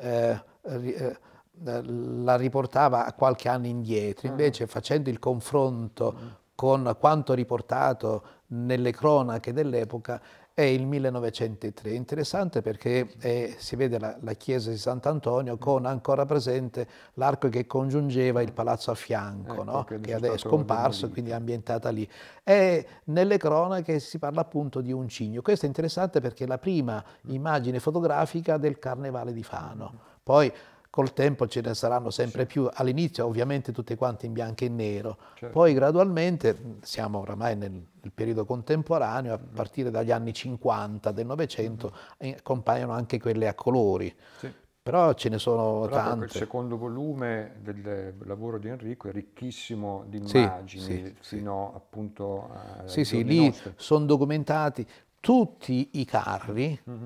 Mm-hmm. Eh, eh eh, la riportava a qualche anno indietro, mm. invece facendo il confronto mm. con quanto riportato nelle cronache dell'epoca è il 1903. Interessante perché eh, si vede la, la, chiesa di Sant'Antonio mm. con ancora presente l'arco che congiungeva il palazzo a fianco, ecco, no? che è scomparso, quindi è ambientata lì. E nelle cronache si parla appunto di un cigno. Questo è interessante perché è la prima immagine fotografica del carnevale di Fano. Poi Col tempo ce ne saranno sempre più, all'inizio ovviamente tutte quante in bianco e nero, certo. poi gradualmente, siamo oramai nel, nel, periodo contemporaneo, a mm. partire dagli anni 50 del Novecento, mm compaiono anche quelle a colori. Sì. Però ce ne sono Però tante. Il secondo volume del lavoro di Enrico è ricchissimo di immagini, sì, sì, fino sì. appunto a... Sì, sì, lì sono documentati tutti i carri, mm-hmm.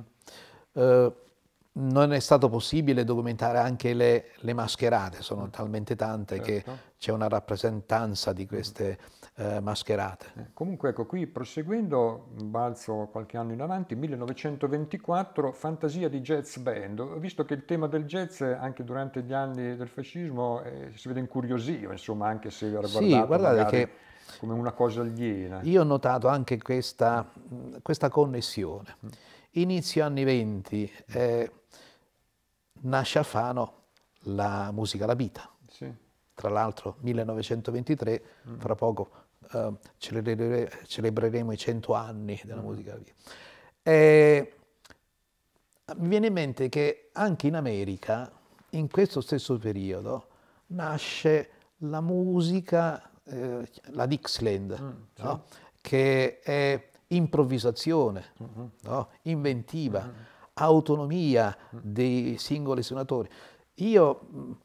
eh, non è stato possibile documentare anche le, le mascherate, sono talmente tante certo. che c'è una rappresentanza di queste eh, mascherate. Eh, comunque ecco, qui proseguendo, balzo qualche anno in avanti, 1924, Fantasia di Jazz Band. Ho visto che il tema del jazz anche durante gli anni del fascismo eh, si vede incuriosito, insomma, anche se era sì, guardate che come una cosa aliena. Io ho notato anche questa, questa connessione. Mm. Inizio anni 20, nasce a Fano la musica La Vita. Sì. Tra l'altro 1923, mm. fra poco eh, celebreremo i cento anni della mm. musica La Vita. E, mi viene in mente che anche in America, in questo stesso periodo, nasce la musica, eh, la Dixland, mm, sì. no? che è improvvisazione, -hmm. no? inventiva. -hmm autonomia mm. dei singoli suonatori. Io,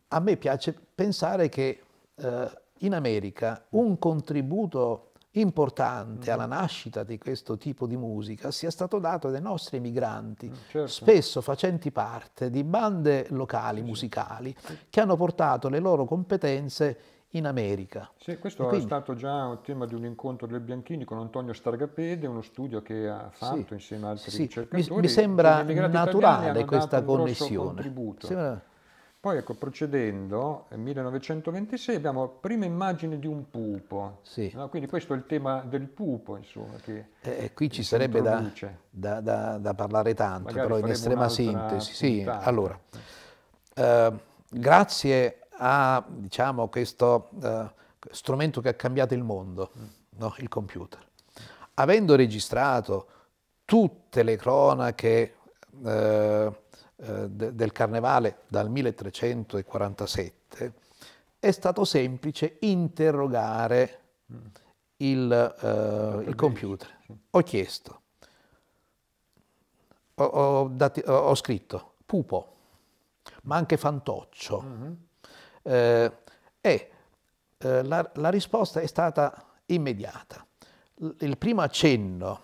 a me piace pensare che eh, in America mm. un contributo importante mm. alla nascita di questo tipo di musica sia stato dato dai nostri migranti, certo. spesso facenti parte di bande locali musicali che hanno portato le loro competenze in America. Sì, questo quindi, è stato già un tema di un incontro del Bianchini con Antonio Stargapede, uno studio che ha fatto sì, insieme ad altri sì, ricercatori. Mi, mi sembra naturale questa connessione. Poi ecco, procedendo, 1926 abbiamo prima immagine di un pupo, sì. no? quindi questo è il tema del pupo, insomma. Che eh, eh qui ci sarebbe da, da, da, da, parlare tanto, Magari però in estrema sintesi. Puntata. Sì, allora, eh, grazie a diciamo, questo uh, strumento che ha cambiato il mondo, mm. no? il computer. Avendo registrato tutte le cronache uh, uh, de del carnevale dal 1347, è stato semplice interrogare mm. il, il computer. Ho chiesto, ho, ho, ho scritto Pupo, ma anche Fantoccio. Mm -hmm eh, e eh, la, la, risposta è stata immediata. L il primo accenno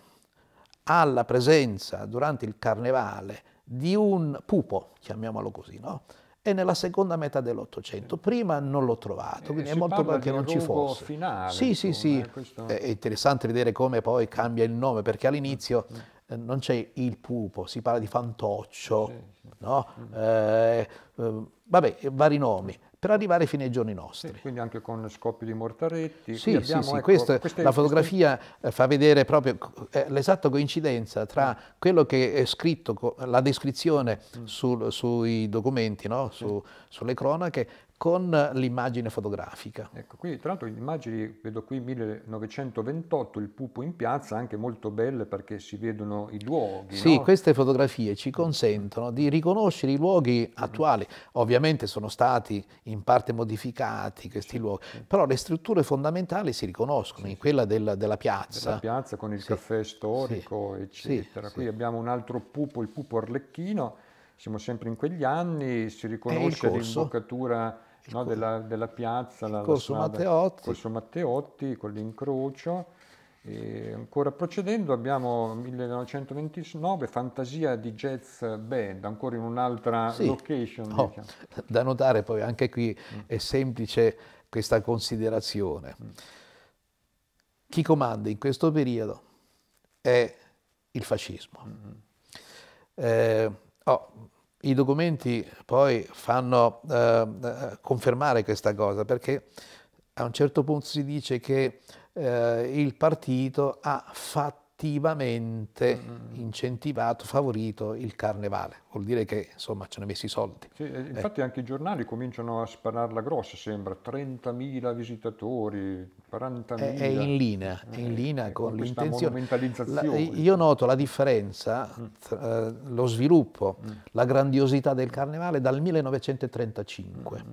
alla presenza durante il carnevale di un pupo, chiamiamolo così, no? è nella seconda metà dell'Ottocento. Prima non l'ho trovato, eh, quindi è molto probabile che non ci fosse. Finale, sì, insomma, sì, sì, eh, questo... È interessante vedere come poi cambia il nome, perché all'inizio mm, mm. eh, non c'è il pupo, si parla di fantoccio, sì, sì. No? Eh, eh vabbè, vari nomi per arrivare fino ai giorni nostri. Sì, quindi anche con scoppi di mortaretti. Sì, abbiamo, sì, sì. Ecco, Questo, queste, la fotografia queste... Eh, fa vedere proprio eh, l'esatta coincidenza tra mm. quello che è scritto, la descrizione mm. su, sui documenti, no? su, sulle cronache, con l'immagine fotografica. Ecco, quindi tra l'altro immagini, vedo qui 1928, il pupo in piazza, anche molto belle perché si vedono i luoghi. Sì, no? queste fotografie ci consentono di riconoscere i luoghi attuali. Ovviamente sono stati in parte modificati questi luoghi, però le strutture fondamentali si riconoscono, in quella della, della piazza. La piazza con il sì. caffè storico, sì. eccetera. Sì. Qui abbiamo un altro pupo, il pupo arlecchino, siamo sempre in quegli anni, si riconosce l'imboccatura no, cor- della, della, piazza, la, corso, la strada, Matteotti. corso Matteotti con l'incrocio. E ancora procedendo abbiamo 1929 Fantasia di Jazz Band, ancora in un'altra sì. location. Oh, diciamo. Da notare poi anche qui mm. è semplice questa considerazione. Mm. Chi comanda in questo periodo è il fascismo. Mm. Eh, oh, i documenti poi fanno eh, confermare questa cosa perché a un certo punto si dice che eh, il partito ha fatto attivamente mm, mm, mm. incentivato, favorito il carnevale. Vuol dire che insomma ci hanno messo i soldi. Sì, eh, eh. infatti eh. anche i giornali cominciano a spararla grossa, sembra 30.000 visitatori, 40.000. È, è in linea, è in eh, linea eh, con, con l'intenzione. La, io noto la differenza, mm. tra, lo sviluppo, mm. la grandiosità del carnevale dal 1935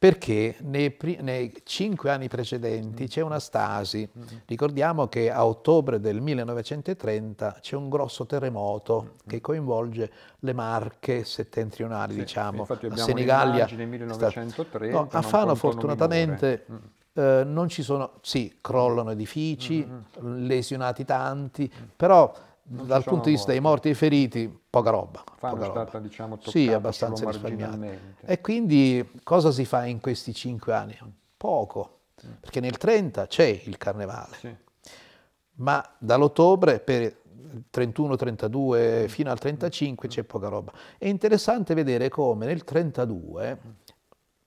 perché nei, nei, cinque anni precedenti c'è una stasi. Ricordiamo che a ottobre del 1930 c'è un grosso terremoto che coinvolge le Marche settentrionali, sì, diciamo, a Senigallia. 1930, no, a Fano fortunatamente mm. eh, non ci sono, sì, crollano edifici, mm, mm, lesionati tanti, però non dal punto di vista morti. dei morti e dei feriti, poca roba. Fanno poca roba. Stata, diciamo, sì, abbastanza risparmiata. E quindi cosa si fa in questi cinque anni? Poco, mm. perché nel 30 c'è il carnevale, sì. ma dall'ottobre per il 31, 32 fino al 35 c'è poca roba. È interessante vedere come nel 32,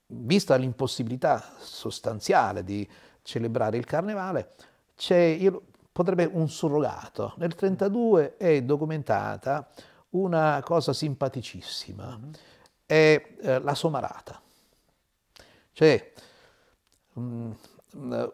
vista l'impossibilità sostanziale di celebrare il carnevale, c'è, io potrebbe un surrogato. Nel 1932 è documentata una cosa simpaticissima, è eh, la somarata. Cioè, mh, mm,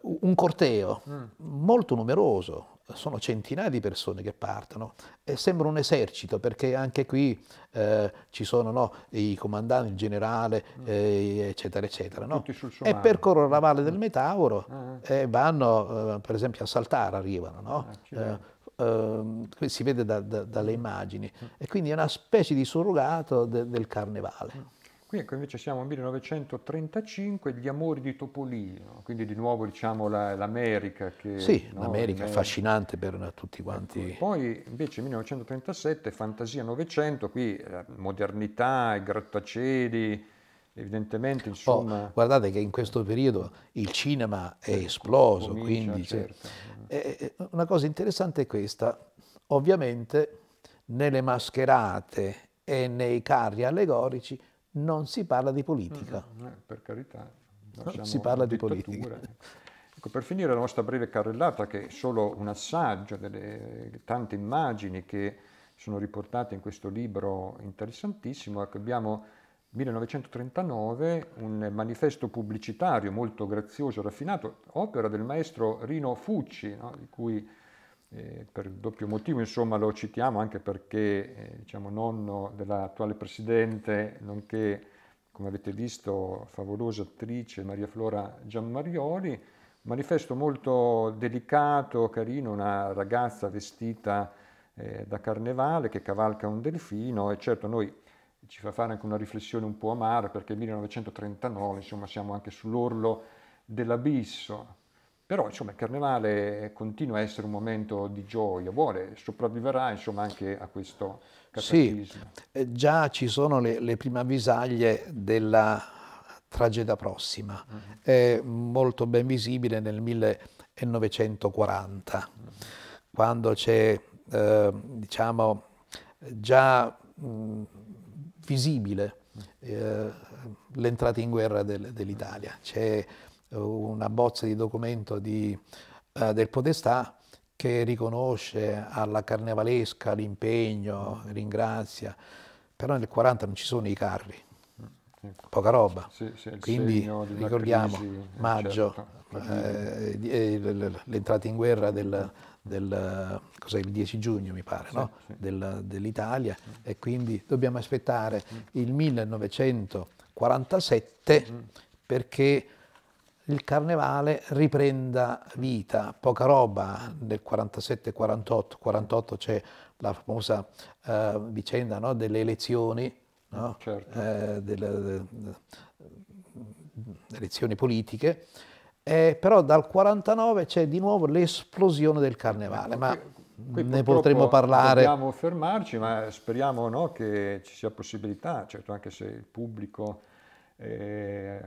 un corteo mm. molto numeroso, sono centinaia di persone che partono e sembra un esercito perché anche qui eh, ci sono no, i comandanti, il generale, mm. eh, eccetera, eccetera. No? E percorrono la valle mm. del Metauro ah. ah. e eh, vanno, eh, per esempio, a Saltara arrivano. No? Ah, eh, ehm, si vede da, da, dalle mm. immagini. E quindi è una specie di surrogato de, del carnevale. Qui ecco invece siamo al 1935, gli amori di Topolino, quindi di nuovo diciamo la, l'America. Che, sì, no, l'America affascinante per tutti quanti. Ecco, poi invece 1937, Fantasia 900, qui eh, modernità, i grattacieli, evidentemente oh, insomma... Oh, guardate che in questo periodo il cinema è esploso, comincia, quindi... Certo. Eh, eh, una cosa interessante è questa, ovviamente nelle mascherate e nei carri allegorici non si parla di politica. No, no, per carità, si parla di politica. Ecco, per finire la nostra breve carrellata, che è solo un assaggio delle tante immagini che sono riportate in questo libro interessantissimo, ecco, abbiamo 1939 un manifesto pubblicitario molto grazioso, raffinato, opera del maestro Rino Fucci, no? di cui eh, per il doppio motivo, insomma lo citiamo anche perché eh, diciamo, nonno dell'attuale presidente, nonché come avete visto favolosa attrice Maria Flora Giammarioli, manifesto molto delicato, carino, una ragazza vestita eh, da carnevale che cavalca un delfino e certo noi ci fa fare anche una riflessione un po' amara perché 1939 insomma siamo anche sull'orlo dell'abisso però insomma il carnevale continua a essere un momento di gioia, vuole, sopravviverà insomma anche a questo cataclisma. Sì, eh, già ci sono le, le prime avvisaglie della tragedia prossima, mm -hmm. molto ben visibile nel 1940, mm quando c'è eh, diciamo già mh, mm, visibile mm. Eh, l'entrata in guerra del, dell'Italia. C'è una bozza di documento di, eh, del Podestà che riconosce alla carnevalesca l'impegno, ringrazia, però nel 40 non ci sono i carri, poca roba. Sì, sì, Quindi ricordiamo crisi, eh, maggio, certo. eh, eh l'entrata in guerra del, del il 10 giugno mi pare, sì, no? del, dell'Italia mm. e quindi dobbiamo aspettare mm. il 1947 mm. perché il carnevale riprenda vita. Poca roba nel 47-48, 48 c'è la famosa eh, vicenda no, delle elezioni, no? certo. eh, delle, eh, elezioni politiche, eh, però dal 49 c'è di nuovo l'esplosione del carnevale. Ma Qui ne potremo parlare. Dobbiamo fermarci, ma speriamo no, che ci sia possibilità, certo anche se il pubblico eh,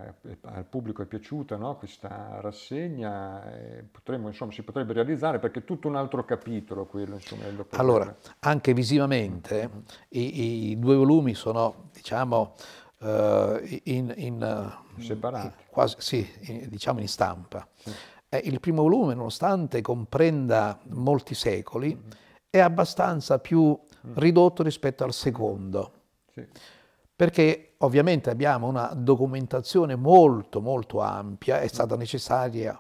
al pubblico è piaciuta no? questa rassegna, eh, potremmo, insomma, si potrebbe realizzare perché è tutto un altro capitolo quello. Insomma, allora, anche visivamente mm-hmm. i, i, due volumi sono, diciamo, uh, in, in, In, quasi, sì, in, diciamo in stampa. Sì. Eh, il primo volume, nonostante comprenda molti secoli, mm-hmm. è abbastanza più mm. ridotto rispetto al secondo. Sì. Perché Ovviamente abbiamo una documentazione molto molto ampia, è mm. stata necessaria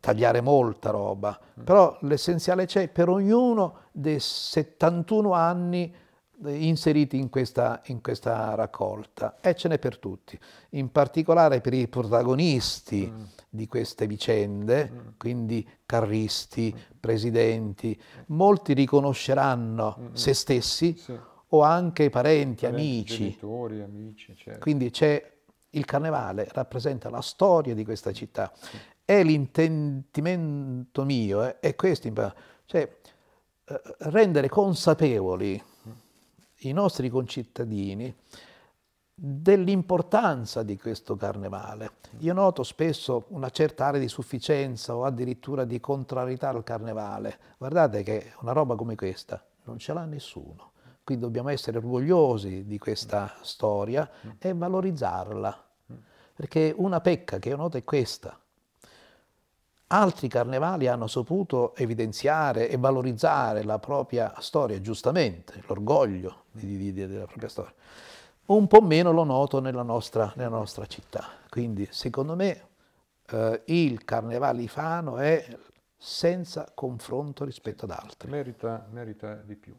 tagliare molta roba, mm. però l'essenziale c'è per ognuno dei 71 anni inseriti in questa, in questa, raccolta e ce n'è per tutti, in particolare per i protagonisti mm. di queste vicende, mm. quindi carristi, mm. presidenti, molti riconosceranno se stessi, sì o anche parenti, parenti amici. Genitori, amici, certo. Quindi c'è il carnevale, rappresenta la storia di questa città. Sì. E l'intendimento mio eh, è questo, cioè eh, rendere consapevoli mm. i nostri concittadini dell'importanza di questo carnevale. Mm. Io noto spesso una certa area di sufficienza o addirittura di contrarietà al carnevale. Guardate che una roba come questa non ce l'ha nessuno qui dobbiamo essere orgogliosi di questa mm. storia mm. e valorizzarla, perché una pecca che io noto è questa. Altri carnevali hanno saputo evidenziare e valorizzare la propria storia, giustamente, l'orgoglio della propria storia. Un po' meno lo noto nella nostra, nella nostra città. Quindi, secondo me, eh, il carnevale ifano è senza confronto rispetto ad altri. Merita, merita di più.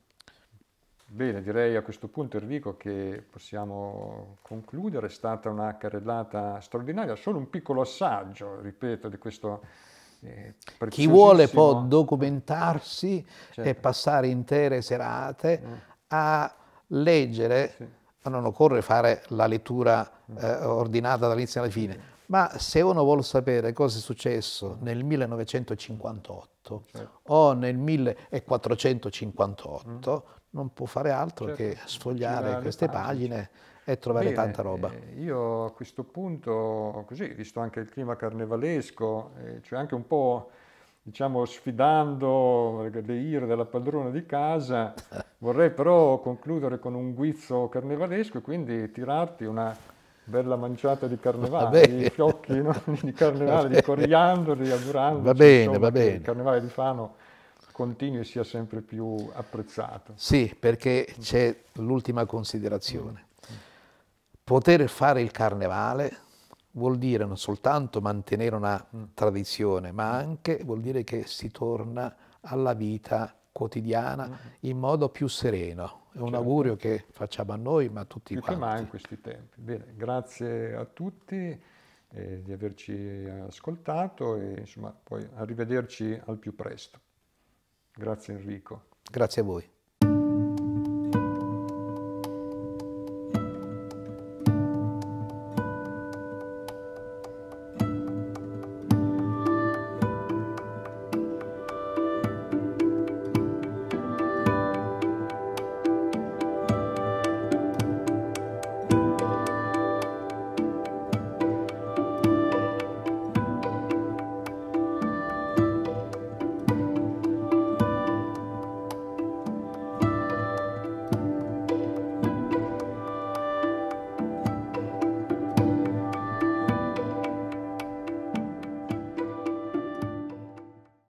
Bene, direi a questo punto Enrico che possiamo concludere, è stata una carrellata straordinaria, solo un piccolo assaggio, ripeto, di questo eh, Chi vuole può documentarsi certo. e passare intere serate mm. a leggere, sì. non occorre fare la lettura mm. eh, ordinata dall'inizio alla fine, ma se uno vuole sapere cosa è successo nel 1958 certo. o nel 1458, mm non può fare altro certo, che sfogliare queste pagine, e trovare Bene, tanta roba. Eh, io a questo punto, così, visto anche il clima carnevalesco, eh, cioè anche un po' diciamo sfidando le ire della padrona di casa, vorrei però concludere con un guizzo carnevalesco e quindi tirarti una bella manciata di carnevale, di fiocchi no? di carnevale, di coriandoli, augurando. Va bene, va bene. Il carnevale di Fano continui e sia sempre più apprezzato. Sì, perché c'è l'ultima considerazione. Poter fare il carnevale vuol dire non soltanto mantenere una mm. tradizione, ma anche vuol dire che si torna alla vita quotidiana mm. in modo più sereno. È un certo. augurio che facciamo a noi, ma a tutti più quanti. Più che mai in questi tempi. Bene, grazie a tutti eh, di averci ascoltato e insomma, poi arrivederci al più presto. Grazie Enrico. Grazie a voi.